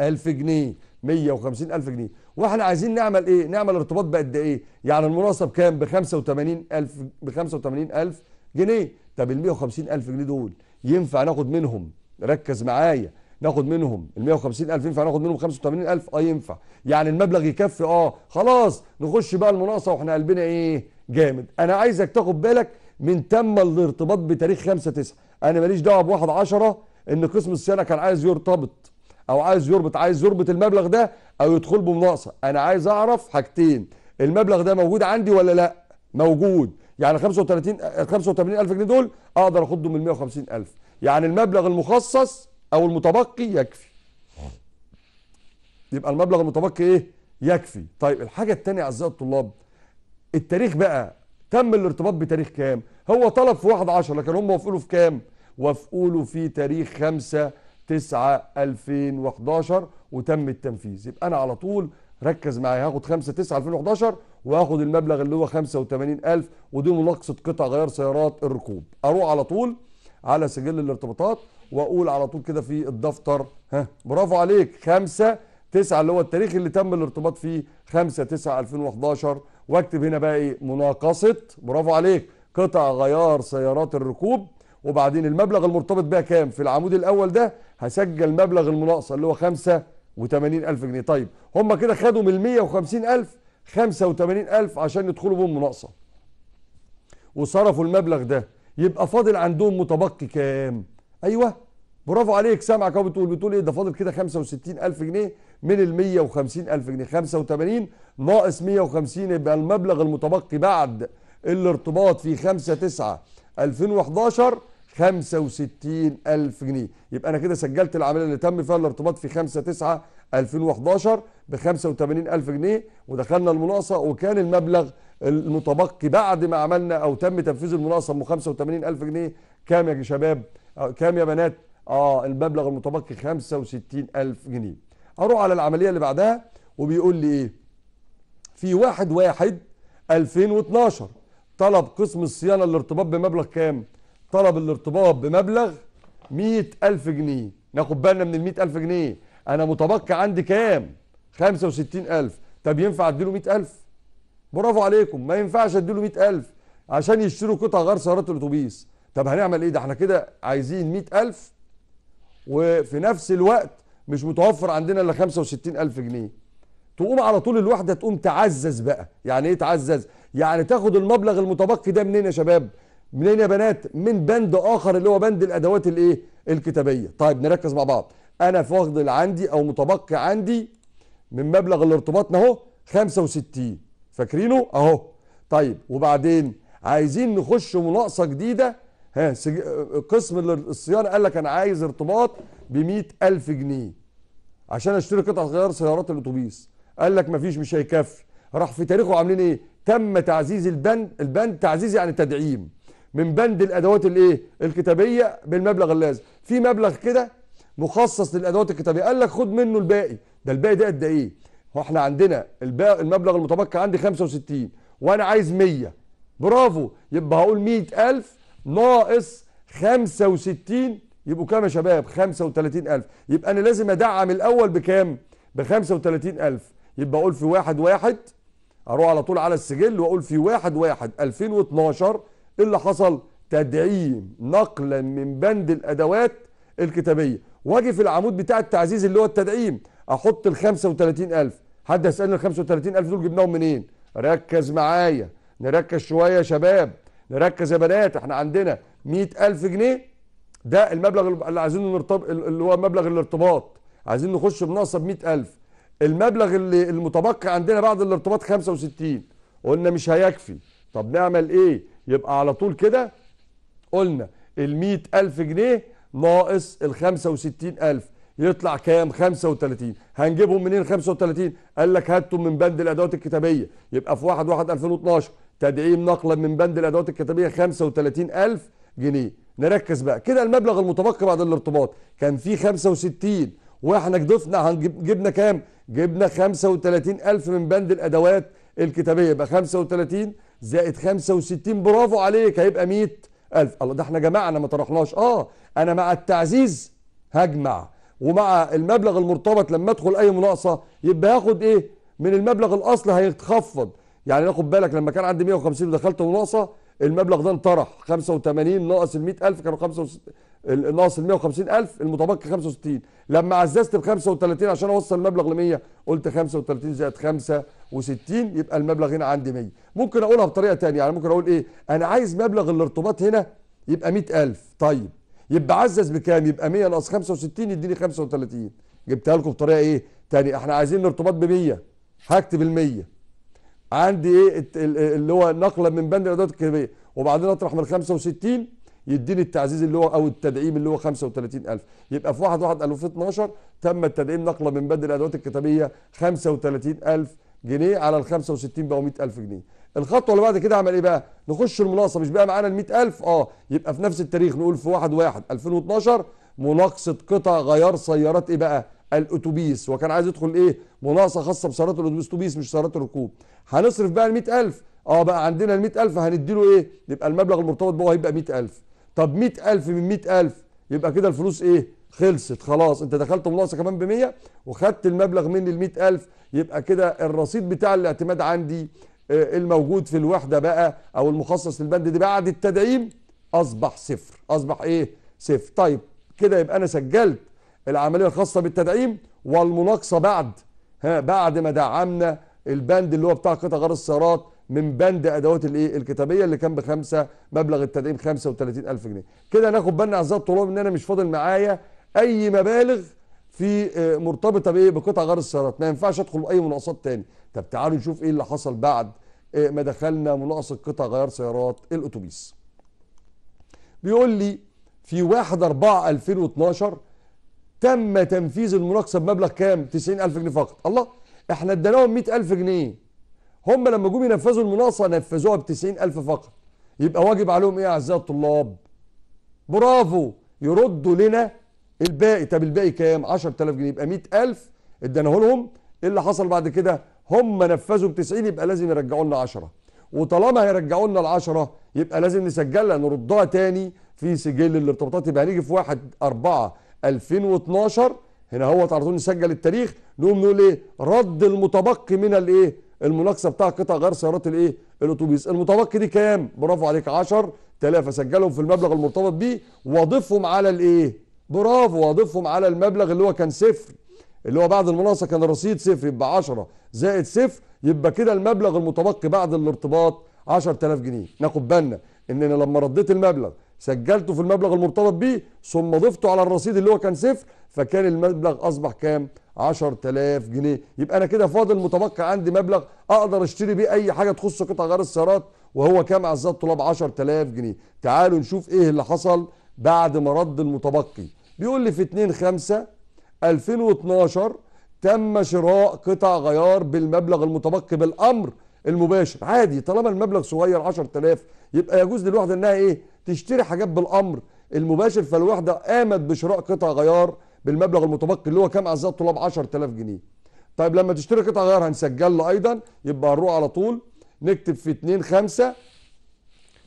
1000 جنيه 150 الف جنيه واحنا عايزين نعمل ايه نعمل ارتباط بقد ايه يعني المناصب كام ب 85 الف ب 85 الف جنيه طب ال 150 الف جنيه دول ينفع ناخد منهم ركز معايا ناخد منهم ال 150 الف ينفع ناخد منهم 85 الف اه ينفع يعني المبلغ يكفي اه خلاص نخش بقى المناصب واحنا قلبنا ايه جامد انا عايزك تاخد بالك من تم الارتباط بتاريخ 5 9 انا ماليش دعوه ب 1 10 ان قسم الصيانه كان عايز يرتبط او عايز يربط عايز يربط المبلغ ده او يدخل بمناقصه انا عايز اعرف حاجتين المبلغ ده موجود عندي ولا لا موجود يعني 35 85000 جنيه دول اقدر اخدهم من 150000 يعني المبلغ المخصص او المتبقي يكفي يبقى المبلغ المتبقي ايه يكفي طيب الحاجه الثانيه اعزائي الطلاب التاريخ بقى تم الارتباط بتاريخ كام هو طلب في 1 10 لكن هم وافقوا له في كام وافقوا له في تاريخ 5 9 2011 وتم التنفيذ يبقى انا على طول ركز معايا هاخد 5 9 2011 وهاخد المبلغ اللي هو 85000 ودي مناقصه قطع غيار سيارات الركوب اروح على طول على سجل الارتباطات واقول على طول كده في الدفتر ها برافو عليك 5 9 اللي هو التاريخ اللي تم الارتباط فيه 5 9 2011 واكتب هنا بقى ايه مناقصه برافو عليك قطع غيار سيارات الركوب وبعدين المبلغ المرتبط بها كام في العمود الاول ده هسجل مبلغ المناقصه اللي هو 85000 جنيه طيب هم كده خدوا من ال 150000 85000 عشان يدخلوا بهم مناقصه وصرفوا المبلغ ده يبقى فاضل عندهم متبقي كام ايوه برافو عليك سامعك اهو بتقول بتقول ايه ده فاضل كده 65000 جنيه من ال 150000 جنيه 85 ناقص 150 يبقى المبلغ المتبقي بعد الارتباط في 5 9 2011 65 ألف جنيه يبقى أنا كده سجلت العملية اللي تم فيها الارتباط في 5 9 2011 ب 85 ألف جنيه ودخلنا المناقصة وكان المبلغ المتبقي بعد ما عملنا أو تم تنفيذ المناقصة ب 85 ألف جنيه كام يا شباب آه، كام يا بنات آه المبلغ المتبقي 65 ألف جنيه أروح على العملية اللي بعدها وبيقول لي إيه في 1 1 2012 طلب قسم الصيانة الارتباط بمبلغ كام طلب الارتباط بمبلغ 100000 جنيه ناخد بالنا من ال 100000 جنيه انا متبقي عندي كام 65000 طب ينفع اديله 100000 برافو عليكم ما ينفعش اديله 100000 عشان يشتروا قطع غير سيارات الاتوبيس طب هنعمل ايه ده احنا كده عايزين 100000 وفي نفس الوقت مش متوفر عندنا الا 65000 جنيه تقوم على طول الوحدة تقوم تعزز بقى يعني ايه تعزز يعني تاخد المبلغ المتبقي ده منين يا شباب منين يا بنات من بند اخر اللي هو بند الادوات الايه الكتابيه طيب نركز مع بعض انا فاضل عندي او متبقي عندي من مبلغ الارتباط اهو 65 فاكرينه اهو طيب وبعدين عايزين نخش مناقصه جديده ها سج... قسم الصيانه قال لك انا عايز ارتباط ب 100000 جنيه عشان اشتري قطع غيار سيارات الاتوبيس قال لك مفيش مش هيكفي راح في تاريخه عاملين ايه تم تعزيز البند البند تعزيز يعني تدعيم من بند الادوات الايه الكتابيه بالمبلغ اللازم في مبلغ كده مخصص للادوات الكتابيه قال لك خد منه الباقي ده الباقي ده قد ايه هو احنا عندنا المبلغ المتبقي عندي 65 وانا عايز 100 برافو يبقى هقول 100000 ناقص 65 يبقوا كام يا شباب 35000 يبقى انا لازم ادعم الاول بكام ب 35000 يبقى اقول في واحد واحد اروح على طول على السجل واقول في واحد واحد 2012 ايه اللي حصل تدعيم نقلا من بند الادوات الكتابيه واجي في العمود بتاع التعزيز اللي هو التدعيم احط ال 35000 حد يسالني ال 35000 دول جبناهم منين ركز معايا نركز شويه يا شباب نركز يا بنات احنا عندنا 100000 جنيه ده المبلغ اللي عايزينه نرتب اللي هو مبلغ الارتباط عايزين نخش بنقصه ب 100000 المبلغ اللي المتبقي عندنا بعد الارتباط 65 قلنا مش هيكفي طب نعمل ايه يبقى على طول كده قلنا ال ألف جنيه ناقص ال 65000 يطلع كام 35 هنجيبهم منين 35 قال لك هاتهم من بند الادوات الكتابيه يبقى في 1 1 2012 تدعيم نقلا من بند الادوات الكتابيه 35000 جنيه نركز بقى كده المبلغ المتبقي بعد الارتباط كان فيه 65 واحنا ضفنا جبنا كام جبنا 35000 من بند الادوات الكتابيه يبقى 35 زائد 65 برافو عليك هيبقى 100000 الله ده احنا جمعنا ما طرحناش اه انا مع التعزيز هجمع ومع المبلغ المرتبط لما ادخل اي مناقصه يبقى هاخد ايه من المبلغ الاصلي هيتخفض يعني ناخد بالك لما كان عندي 150 ودخلت مناقصه المبلغ ده انطرح 85 ناقص ال 100000 كانوا 65 ناقص ال 150000 المتبقي 65 لما عززت ب 35 عشان اوصل المبلغ ل 100 قلت 35 زائد 65 يبقى المبلغ هنا عندي 100 ممكن اقولها بطريقه ثانيه يعني ممكن اقول ايه انا عايز مبلغ الارتباط هنا يبقى 100000 طيب يبقى عزز بكام يبقى 100 ناقص 65 يديني 35 جبتها لكم بطريقه ايه ثانيه احنا عايزين الارتباط ب 100 هكتب ال 100 عندي ايه اللي هو نقله من بند الادوات الكهربائيه وبعدين اطرح من 65 يديني التعزيز اللي هو او التدعيم اللي هو 35000 يبقى في 1 1 2012 تم التدعيم نقله من بند الادوات الكتابيه 35000 جنيه على ال 65 بقوا 100000 جنيه الخطوه اللي بعد كده عمل ايه بقى نخش المناقصه مش بقى معانا ال 100000 اه يبقى في نفس التاريخ نقول في 1 1 2012 مناقصه قطع غيار سيارات ايه بقى الاتوبيس وكان عايز يدخل ايه مناقصه خاصه بسيارات الاتوبيس مش سيارات الركوب هنصرف بقى ال 100000 اه بقى عندنا ال 100000 هنديله ايه يبقى المبلغ المرتبط بيه هيبقى 100000 طب 100000 من 100000 يبقى كده الفلوس ايه خلصت خلاص انت دخلت مناقصه كمان ب 100 وخدت المبلغ من ال 100000 يبقى كده الرصيد بتاع الاعتماد عندي آه، الموجود في الوحده بقى او المخصص للبند دي بعد التدعيم اصبح صفر اصبح ايه صفر طيب كده يبقى انا سجلت العملية الخاصة بالتدعيم والمناقصة بعد ها بعد ما دعمنا البند اللي هو بتاع قطع غير السيارات من بند ادوات الايه الكتابيه اللي كان بخمسه مبلغ التدعيم 35000 جنيه كده ناخد بالنا اعزائي الطلاب ان انا مش فاضل معايا اي مبالغ في آه، مرتبطه بايه بقطع غيار السيارات ما ينفعش ادخل اي مناقصات تاني طب تعالوا نشوف ايه اللي حصل بعد آه، ما دخلنا مناقصه قطع غيار سيارات الاتوبيس بيقول لي في 1 4 2012 تم تنفيذ المناقصه بمبلغ كام 90000 جنيه فقط الله احنا اديناهم 100000 جنيه هم لما جم ينفذوا المناقصه نفذوها ب 90000 فقط يبقى واجب عليهم ايه يا اعزائي الطلاب برافو يردوا لنا الباقي طب الباقي كام 10000 جنيه يبقى 100000 اديناه لهم ايه اللي حصل بعد كده هم نفذوا ب 90 يبقى لازم يرجعوا لنا 10 وطالما هيرجعوا لنا ال 10 يبقى لازم نسجلها نردها تاني في سجل الارتباطات يبقى هنيجي في 1 4 2012 هنا هو على طول نسجل التاريخ نقوم نقول ايه رد المتبقي من الايه المناقصه بتاع قطع غير سيارات الايه الاتوبيس المتبقي دي كام برافو عليك 10000 اسجلهم في المبلغ المرتبط بيه واضيفهم على الايه برافو واضيفهم على المبلغ اللي هو كان صفر اللي هو بعد المناقصه كان الرصيد صفر يبقى 10 زائد صفر يبقى كده المبلغ المتبقي بعد الارتباط 10000 جنيه ناخد بالنا ان انا لما رديت المبلغ سجلته في المبلغ المرتبط به ثم ضفته على الرصيد اللي هو كان صفر فكان المبلغ اصبح كام 10000 جنيه يبقى انا كده فاضل متبقى عندي مبلغ اقدر اشتري بيه اي حاجه تخص قطع غيار السيارات وهو كام اعزائي الطلاب 10000 جنيه تعالوا نشوف ايه اللي حصل بعد ما رد المتبقي بيقول لي في 2 5 2012 تم شراء قطع غيار بالمبلغ المتبقي بالامر المباشر عادي طالما المبلغ صغير 10000 يبقى يجوز للواحده انها ايه تشتري حاجات بالامر المباشر فالوحده قامت بشراء قطع غيار بالمبلغ المتبقي اللي هو كام اعزائي الطلاب 10000 جنيه طيب لما تشتري قطع غيار هنسجل له ايضا يبقى هنروح على طول نكتب في 2 5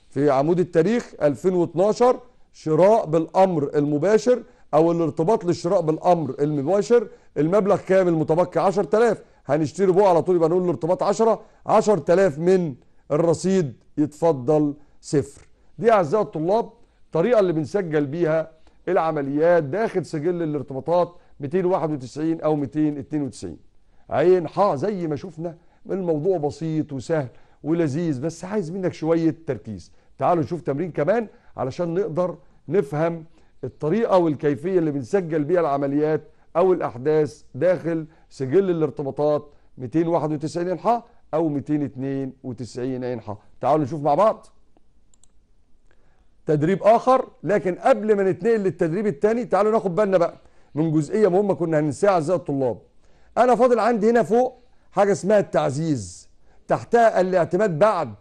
في عمود التاريخ 2012 شراء بالامر المباشر او الارتباط للشراء بالامر المباشر المبلغ كام المتبقي 10000 هنشتري بقى على طول يبقى نقول الارتباط 10 10000 من الرصيد يتفضل صفر دي اعزائي الطلاب الطريقه اللي بنسجل بيها العمليات داخل سجل الارتباطات 291 او 292 عين حا زي ما شفنا الموضوع بسيط وسهل ولذيذ بس عايز منك شويه تركيز تعالوا نشوف تمرين كمان علشان نقدر نفهم الطريقه والكيفيه اللي بنسجل بيها العمليات او الاحداث داخل سجل الارتباطات 291 ح او 292 ح تعالوا نشوف مع بعض تدريب اخر لكن قبل ما نتنقل للتدريب الثاني تعالوا ناخد بالنا بقى من جزئيه مهمه كنا هننساها اعزائي الطلاب انا فاضل عندي هنا فوق حاجه اسمها التعزيز تحتها الاعتماد بعد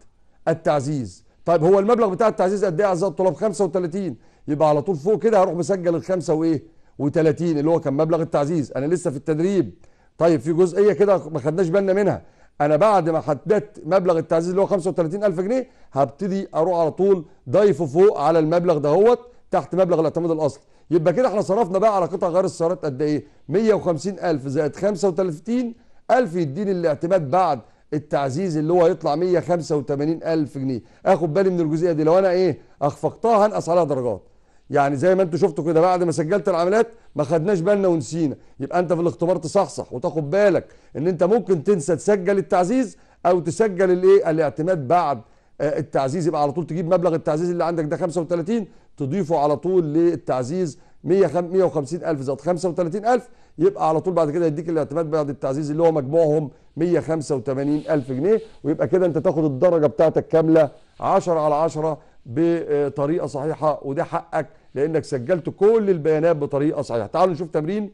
التعزيز طيب هو المبلغ بتاع التعزيز قد ايه اعزائي الطلاب 35 يبقى على طول فوق كده هروح مسجل ال 5 وايه و30 اللي هو كان مبلغ التعزيز انا لسه في التدريب طيب في جزئيه كده ما خدناش بالنا منها انا بعد ما حددت مبلغ التعزيز اللي هو 35000 جنيه هبتدي اروح على طول ضايفه فوق على المبلغ دهوت تحت مبلغ الاعتماد الاصلي يبقى كده احنا صرفنا بقى على قطع غير السيارات قد ايه 150000 زائد 35000 يديني الاعتماد بعد التعزيز اللي هو هيطلع 185000 جنيه اخد بالي من الجزئيه دي لو انا ايه اخفقتها هنقص عليها درجات يعني زي ما انتوا شفتوا كده بعد ما سجلت العمليات ما خدناش بالنا ونسينا يبقى انت في الاختبار تصحصح وتاخد بالك ان انت ممكن تنسى تسجل التعزيز او تسجل الايه الاعتماد بعد آه، التعزيز يبقى على طول تجيب مبلغ التعزيز اللي عندك ده 35 تضيفه على طول للتعزيز 150 الف زائد 35 الف يبقى على طول بعد كده يديك الاعتماد بعد التعزيز اللي هو مجموعهم 185 الف جنيه ويبقى كده انت تاخد الدرجه بتاعتك كامله 10 على 10 بطريقه صحيحه وده حقك لانك سجلت كل البيانات بطريقه صحيحه تعالوا نشوف تمرين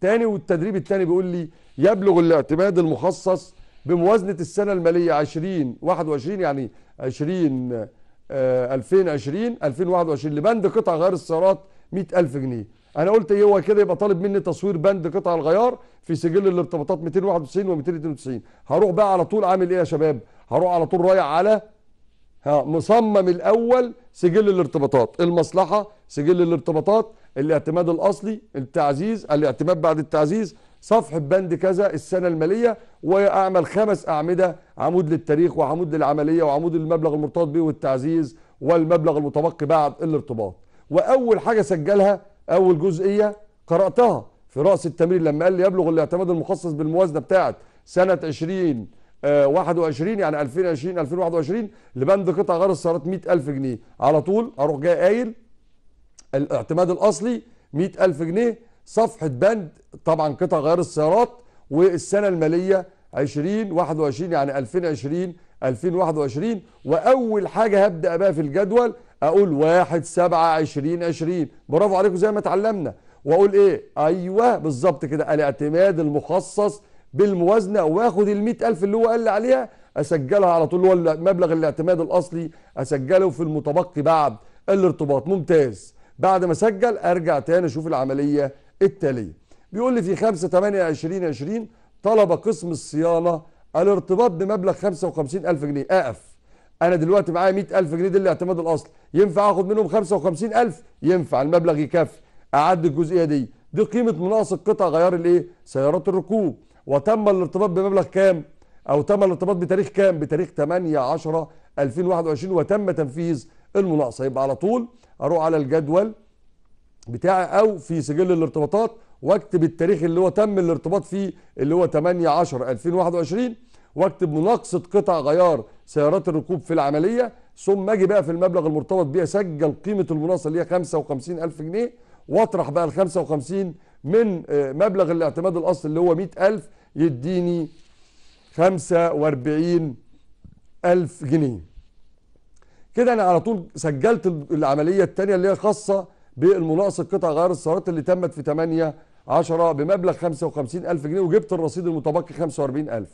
تاني والتدريب التاني بيقول لي يبلغ الاعتماد المخصص بموازنه السنه الماليه 2021 يعني 20 2020 2021 لبند قطع غيار السيارات 100000 جنيه انا قلت ايه هو كده يبقى طالب مني تصوير بند قطع الغيار في سجل الارتباطات 291 و 292 هروح بقى على طول عامل ايه يا شباب هروح على طول رايح على ها مصمم الأول سجل الارتباطات المصلحة سجل الارتباطات الاعتماد الأصلي التعزيز الاعتماد بعد التعزيز صفحة بند كذا السنة المالية وأعمل خمس أعمدة عمود للتاريخ وعمود للعملية وعمود للمبلغ المرتبط به والتعزيز والمبلغ المتبقي بعد الارتباط وأول حاجة سجلها أول جزئية قرأتها في رأس التمرين لما قال لي يبلغ الاعتماد المخصص بالموازنة بتاعت سنة 20 21 آه، يعني 2020 2021 لبند قطع غير السيارات 100000 جنيه على طول اروح جاي قايل الاعتماد الاصلي 100000 جنيه صفحه بند طبعا قطع غير السيارات والسنه الماليه 20 21 يعني 2020 2021 واول حاجه هبدا بقى في الجدول اقول 1 7 20 20 برافو عليكم زي ما اتعلمنا واقول ايه ايوه بالظبط كده الاعتماد المخصص بالموازنه واخد ال 100000 اللي هو قال عليها اسجلها على طول هو مبلغ الاعتماد الاصلي اسجله في المتبقي بعد الارتباط ممتاز بعد ما سجل ارجع تاني اشوف العمليه التاليه بيقول لي في 5 8 20 20 طلب قسم الصيانه الارتباط بمبلغ 55000 جنيه اقف انا دلوقتي معايا 100000 جنيه ده الاعتماد الاصلي ينفع اخد منهم 55000 ينفع المبلغ يكفي اعدي الجزئيه دي دي قيمه مناقصه قطع غيار الايه سيارات الركوب وتم الارتباط بمبلغ كام او تم الارتباط بتاريخ كام بتاريخ 8 10 2021 وتم تنفيذ المناقصه يبقى على طول اروح على الجدول بتاعي او في سجل الارتباطات واكتب التاريخ اللي هو تم الارتباط فيه اللي هو 8 10 2021 واكتب مناقصه قطع غيار سيارات الركوب في العمليه ثم اجي بقى في المبلغ المرتبط بيه اسجل قيمه المناقصه اللي هي 55000 جنيه واطرح بقى ال 55 من آه، مبلغ الاعتماد الاصلي اللي هو 100000 يديني 45000 جنيه كده انا على طول سجلت العمليه الثانيه اللي هي خاصه بالمناقصه قطع غيار السيارات اللي تمت في 8 10 بمبلغ 55000 جنيه وجبت الرصيد المتبقي 45000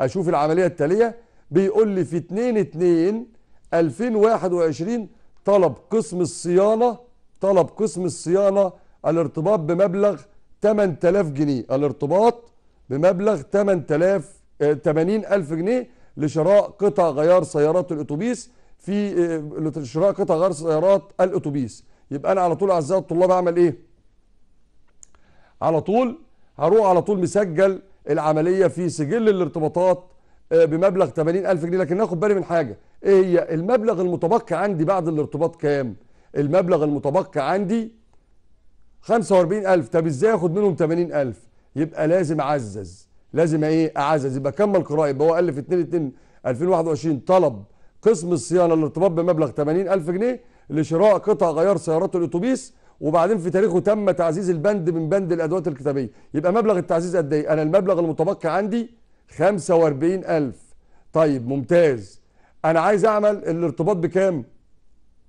اشوف العمليه التاليه بيقول لي في 2 2 2021 طلب قسم الصيانه طلب قسم الصيانه الارتباط بمبلغ 8000 جنيه الارتباط بمبلغ 8000 80000 آه، جنيه لشراء قطع غيار سيارات الاتوبيس في آه، لشراء قطع غيار سيارات الاتوبيس يبقى انا على طول اعزائي الطلاب اعمل ايه على طول هروح على طول مسجل العمليه في سجل الارتباطات آه، بمبلغ 80000 جنيه لكن ناخد بالي من حاجه ايه هي المبلغ المتبقي عندي بعد الارتباط كام المبلغ المتبقي عندي 45000 طب ازاي اخد منهم 80000 يبقى لازم اعزز لازم ايه اعزز يبقى كمل قراءه يبقى هو في 2 2 2021 طلب قسم الصيانه الارتباط بمبلغ 80000 جنيه لشراء قطع غيار سيارات الاتوبيس وبعدين في تاريخه تم تعزيز البند من بند الادوات الكتابيه يبقى مبلغ التعزيز قد ايه انا المبلغ المتبقي عندي 45000 طيب ممتاز انا عايز اعمل الارتباط بكام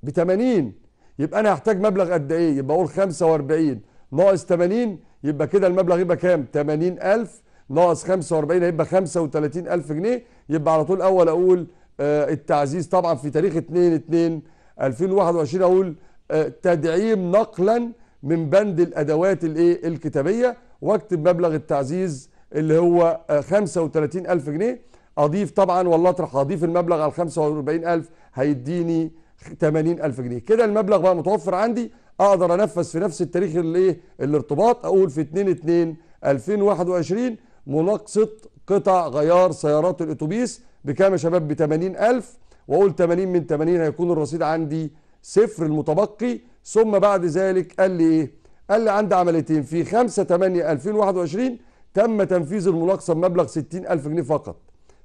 ب 80 يبقى انا هحتاج مبلغ قد ايه يبقى اقول 45 ناقص 80 يبقى كده المبلغ يبقى كام 80000 ناقص 45 هيبقى 35000 جنيه يبقى على طول اول اقول آه التعزيز طبعا في تاريخ 2 2 2021 اقول آه تدعيم نقلا من بند الادوات الايه الكتابيه واكتب مبلغ التعزيز اللي هو 35000 آه، جنيه اضيف طبعا والله اطرح اضيف المبلغ على 45000 هيديني 80000 جنيه كده المبلغ بقى متوفر عندي اقدر انفذ في نفس التاريخ الايه الارتباط اقول في 2 2 2021 مناقصه قطع غيار سيارات الاتوبيس بكام يا شباب ب 80000 واقول 80 من 80 هيكون الرصيد عندي صفر المتبقي ثم بعد ذلك قال لي ايه قال لي عندي عمليتين في 5 8 2021 تم تنفيذ المناقصه بمبلغ 60000 جنيه فقط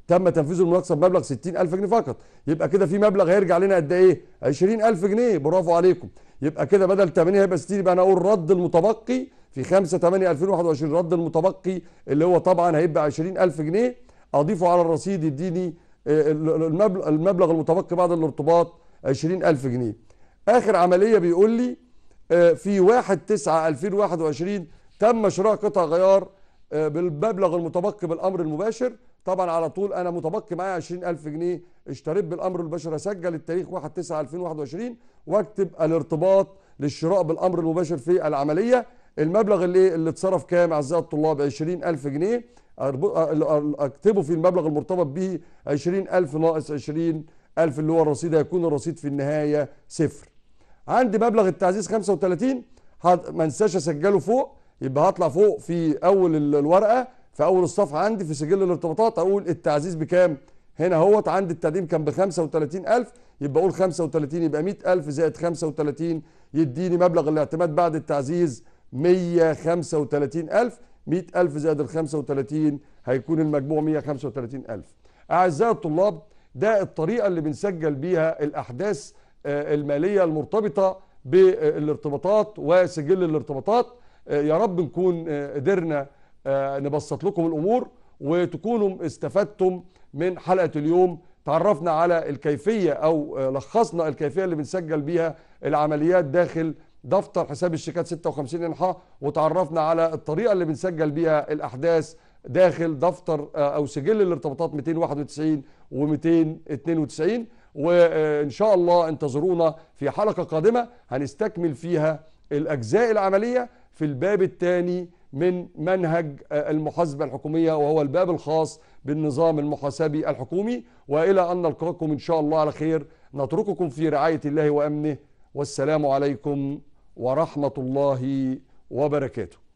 تم تنفيذ المناقصه بمبلغ 60000 جنيه فقط يبقى كده في مبلغ هيرجع لنا قد ايه 20000 جنيه برافو عليكم يبقى كده بدل 8 هيبقى 60 يبقى انا اقول رد المتبقي في 5 8 2021 رد المتبقي اللي هو طبعا هيبقى 20000 جنيه اضيفه على الرصيد يديني آه، المبلغ المتبقي بعد الارتباط 20000 جنيه اخر عمليه بيقول لي آه، في 1 9 2021 تم شراء قطع غيار آه، بالمبلغ المتبقي بالامر المباشر طبعا على طول انا متبقي معايا 20000 جنيه اشتريت بالامر المباشر اسجل التاريخ 1 9 2021 واكتب الارتباط للشراء بالامر المباشر في العمليه المبلغ اللي اللي اتصرف كام اعزائي الطلاب 20000 جنيه اكتبه في المبلغ المرتبط به 20000 ناقص 20000 اللي هو الرصيد هيكون الرصيد في النهايه صفر عندي مبلغ التعزيز 35 ما انساش اسجله فوق يبقى هطلع فوق في اول الورقه في اول الصفحه عندي في سجل الارتباطات اقول التعزيز بكام هنا اهوت عندي التقديم كان ب 35000 يبقى اقول 35 يبقى 100000 زائد 35 يديني مبلغ الاعتماد بعد التعزيز 135000 100000 زائد ال 35 هيكون المجموع 135000 اعزائي الطلاب ده الطريقه اللي بنسجل بيها الاحداث آه، الماليه المرتبطه بالارتباطات وسجل الارتباطات آه، يا رب نكون آه، قدرنا آه، نبسط لكم الامور وتكونوا استفدتم من حلقه اليوم تعرفنا على الكيفيه او آه، لخصنا الكيفيه اللي بنسجل بيها العمليات داخل دفتر حساب الشيكات 56 انحاء وتعرفنا على الطريقه اللي بنسجل بيها الاحداث داخل دفتر آه، او سجل الارتباطات 291 و292 وان شاء الله انتظرونا في حلقه قادمه هنستكمل فيها الاجزاء العمليه في الباب الثاني من منهج آه، المحاسبة الحكومية وهو الباب الخاص بالنظام المحاسبي الحكومي وإلى أن نلقاكم إن شاء الله على خير نترككم في رعاية الله وأمنه والسلام عليكم ورحمة الله وبركاته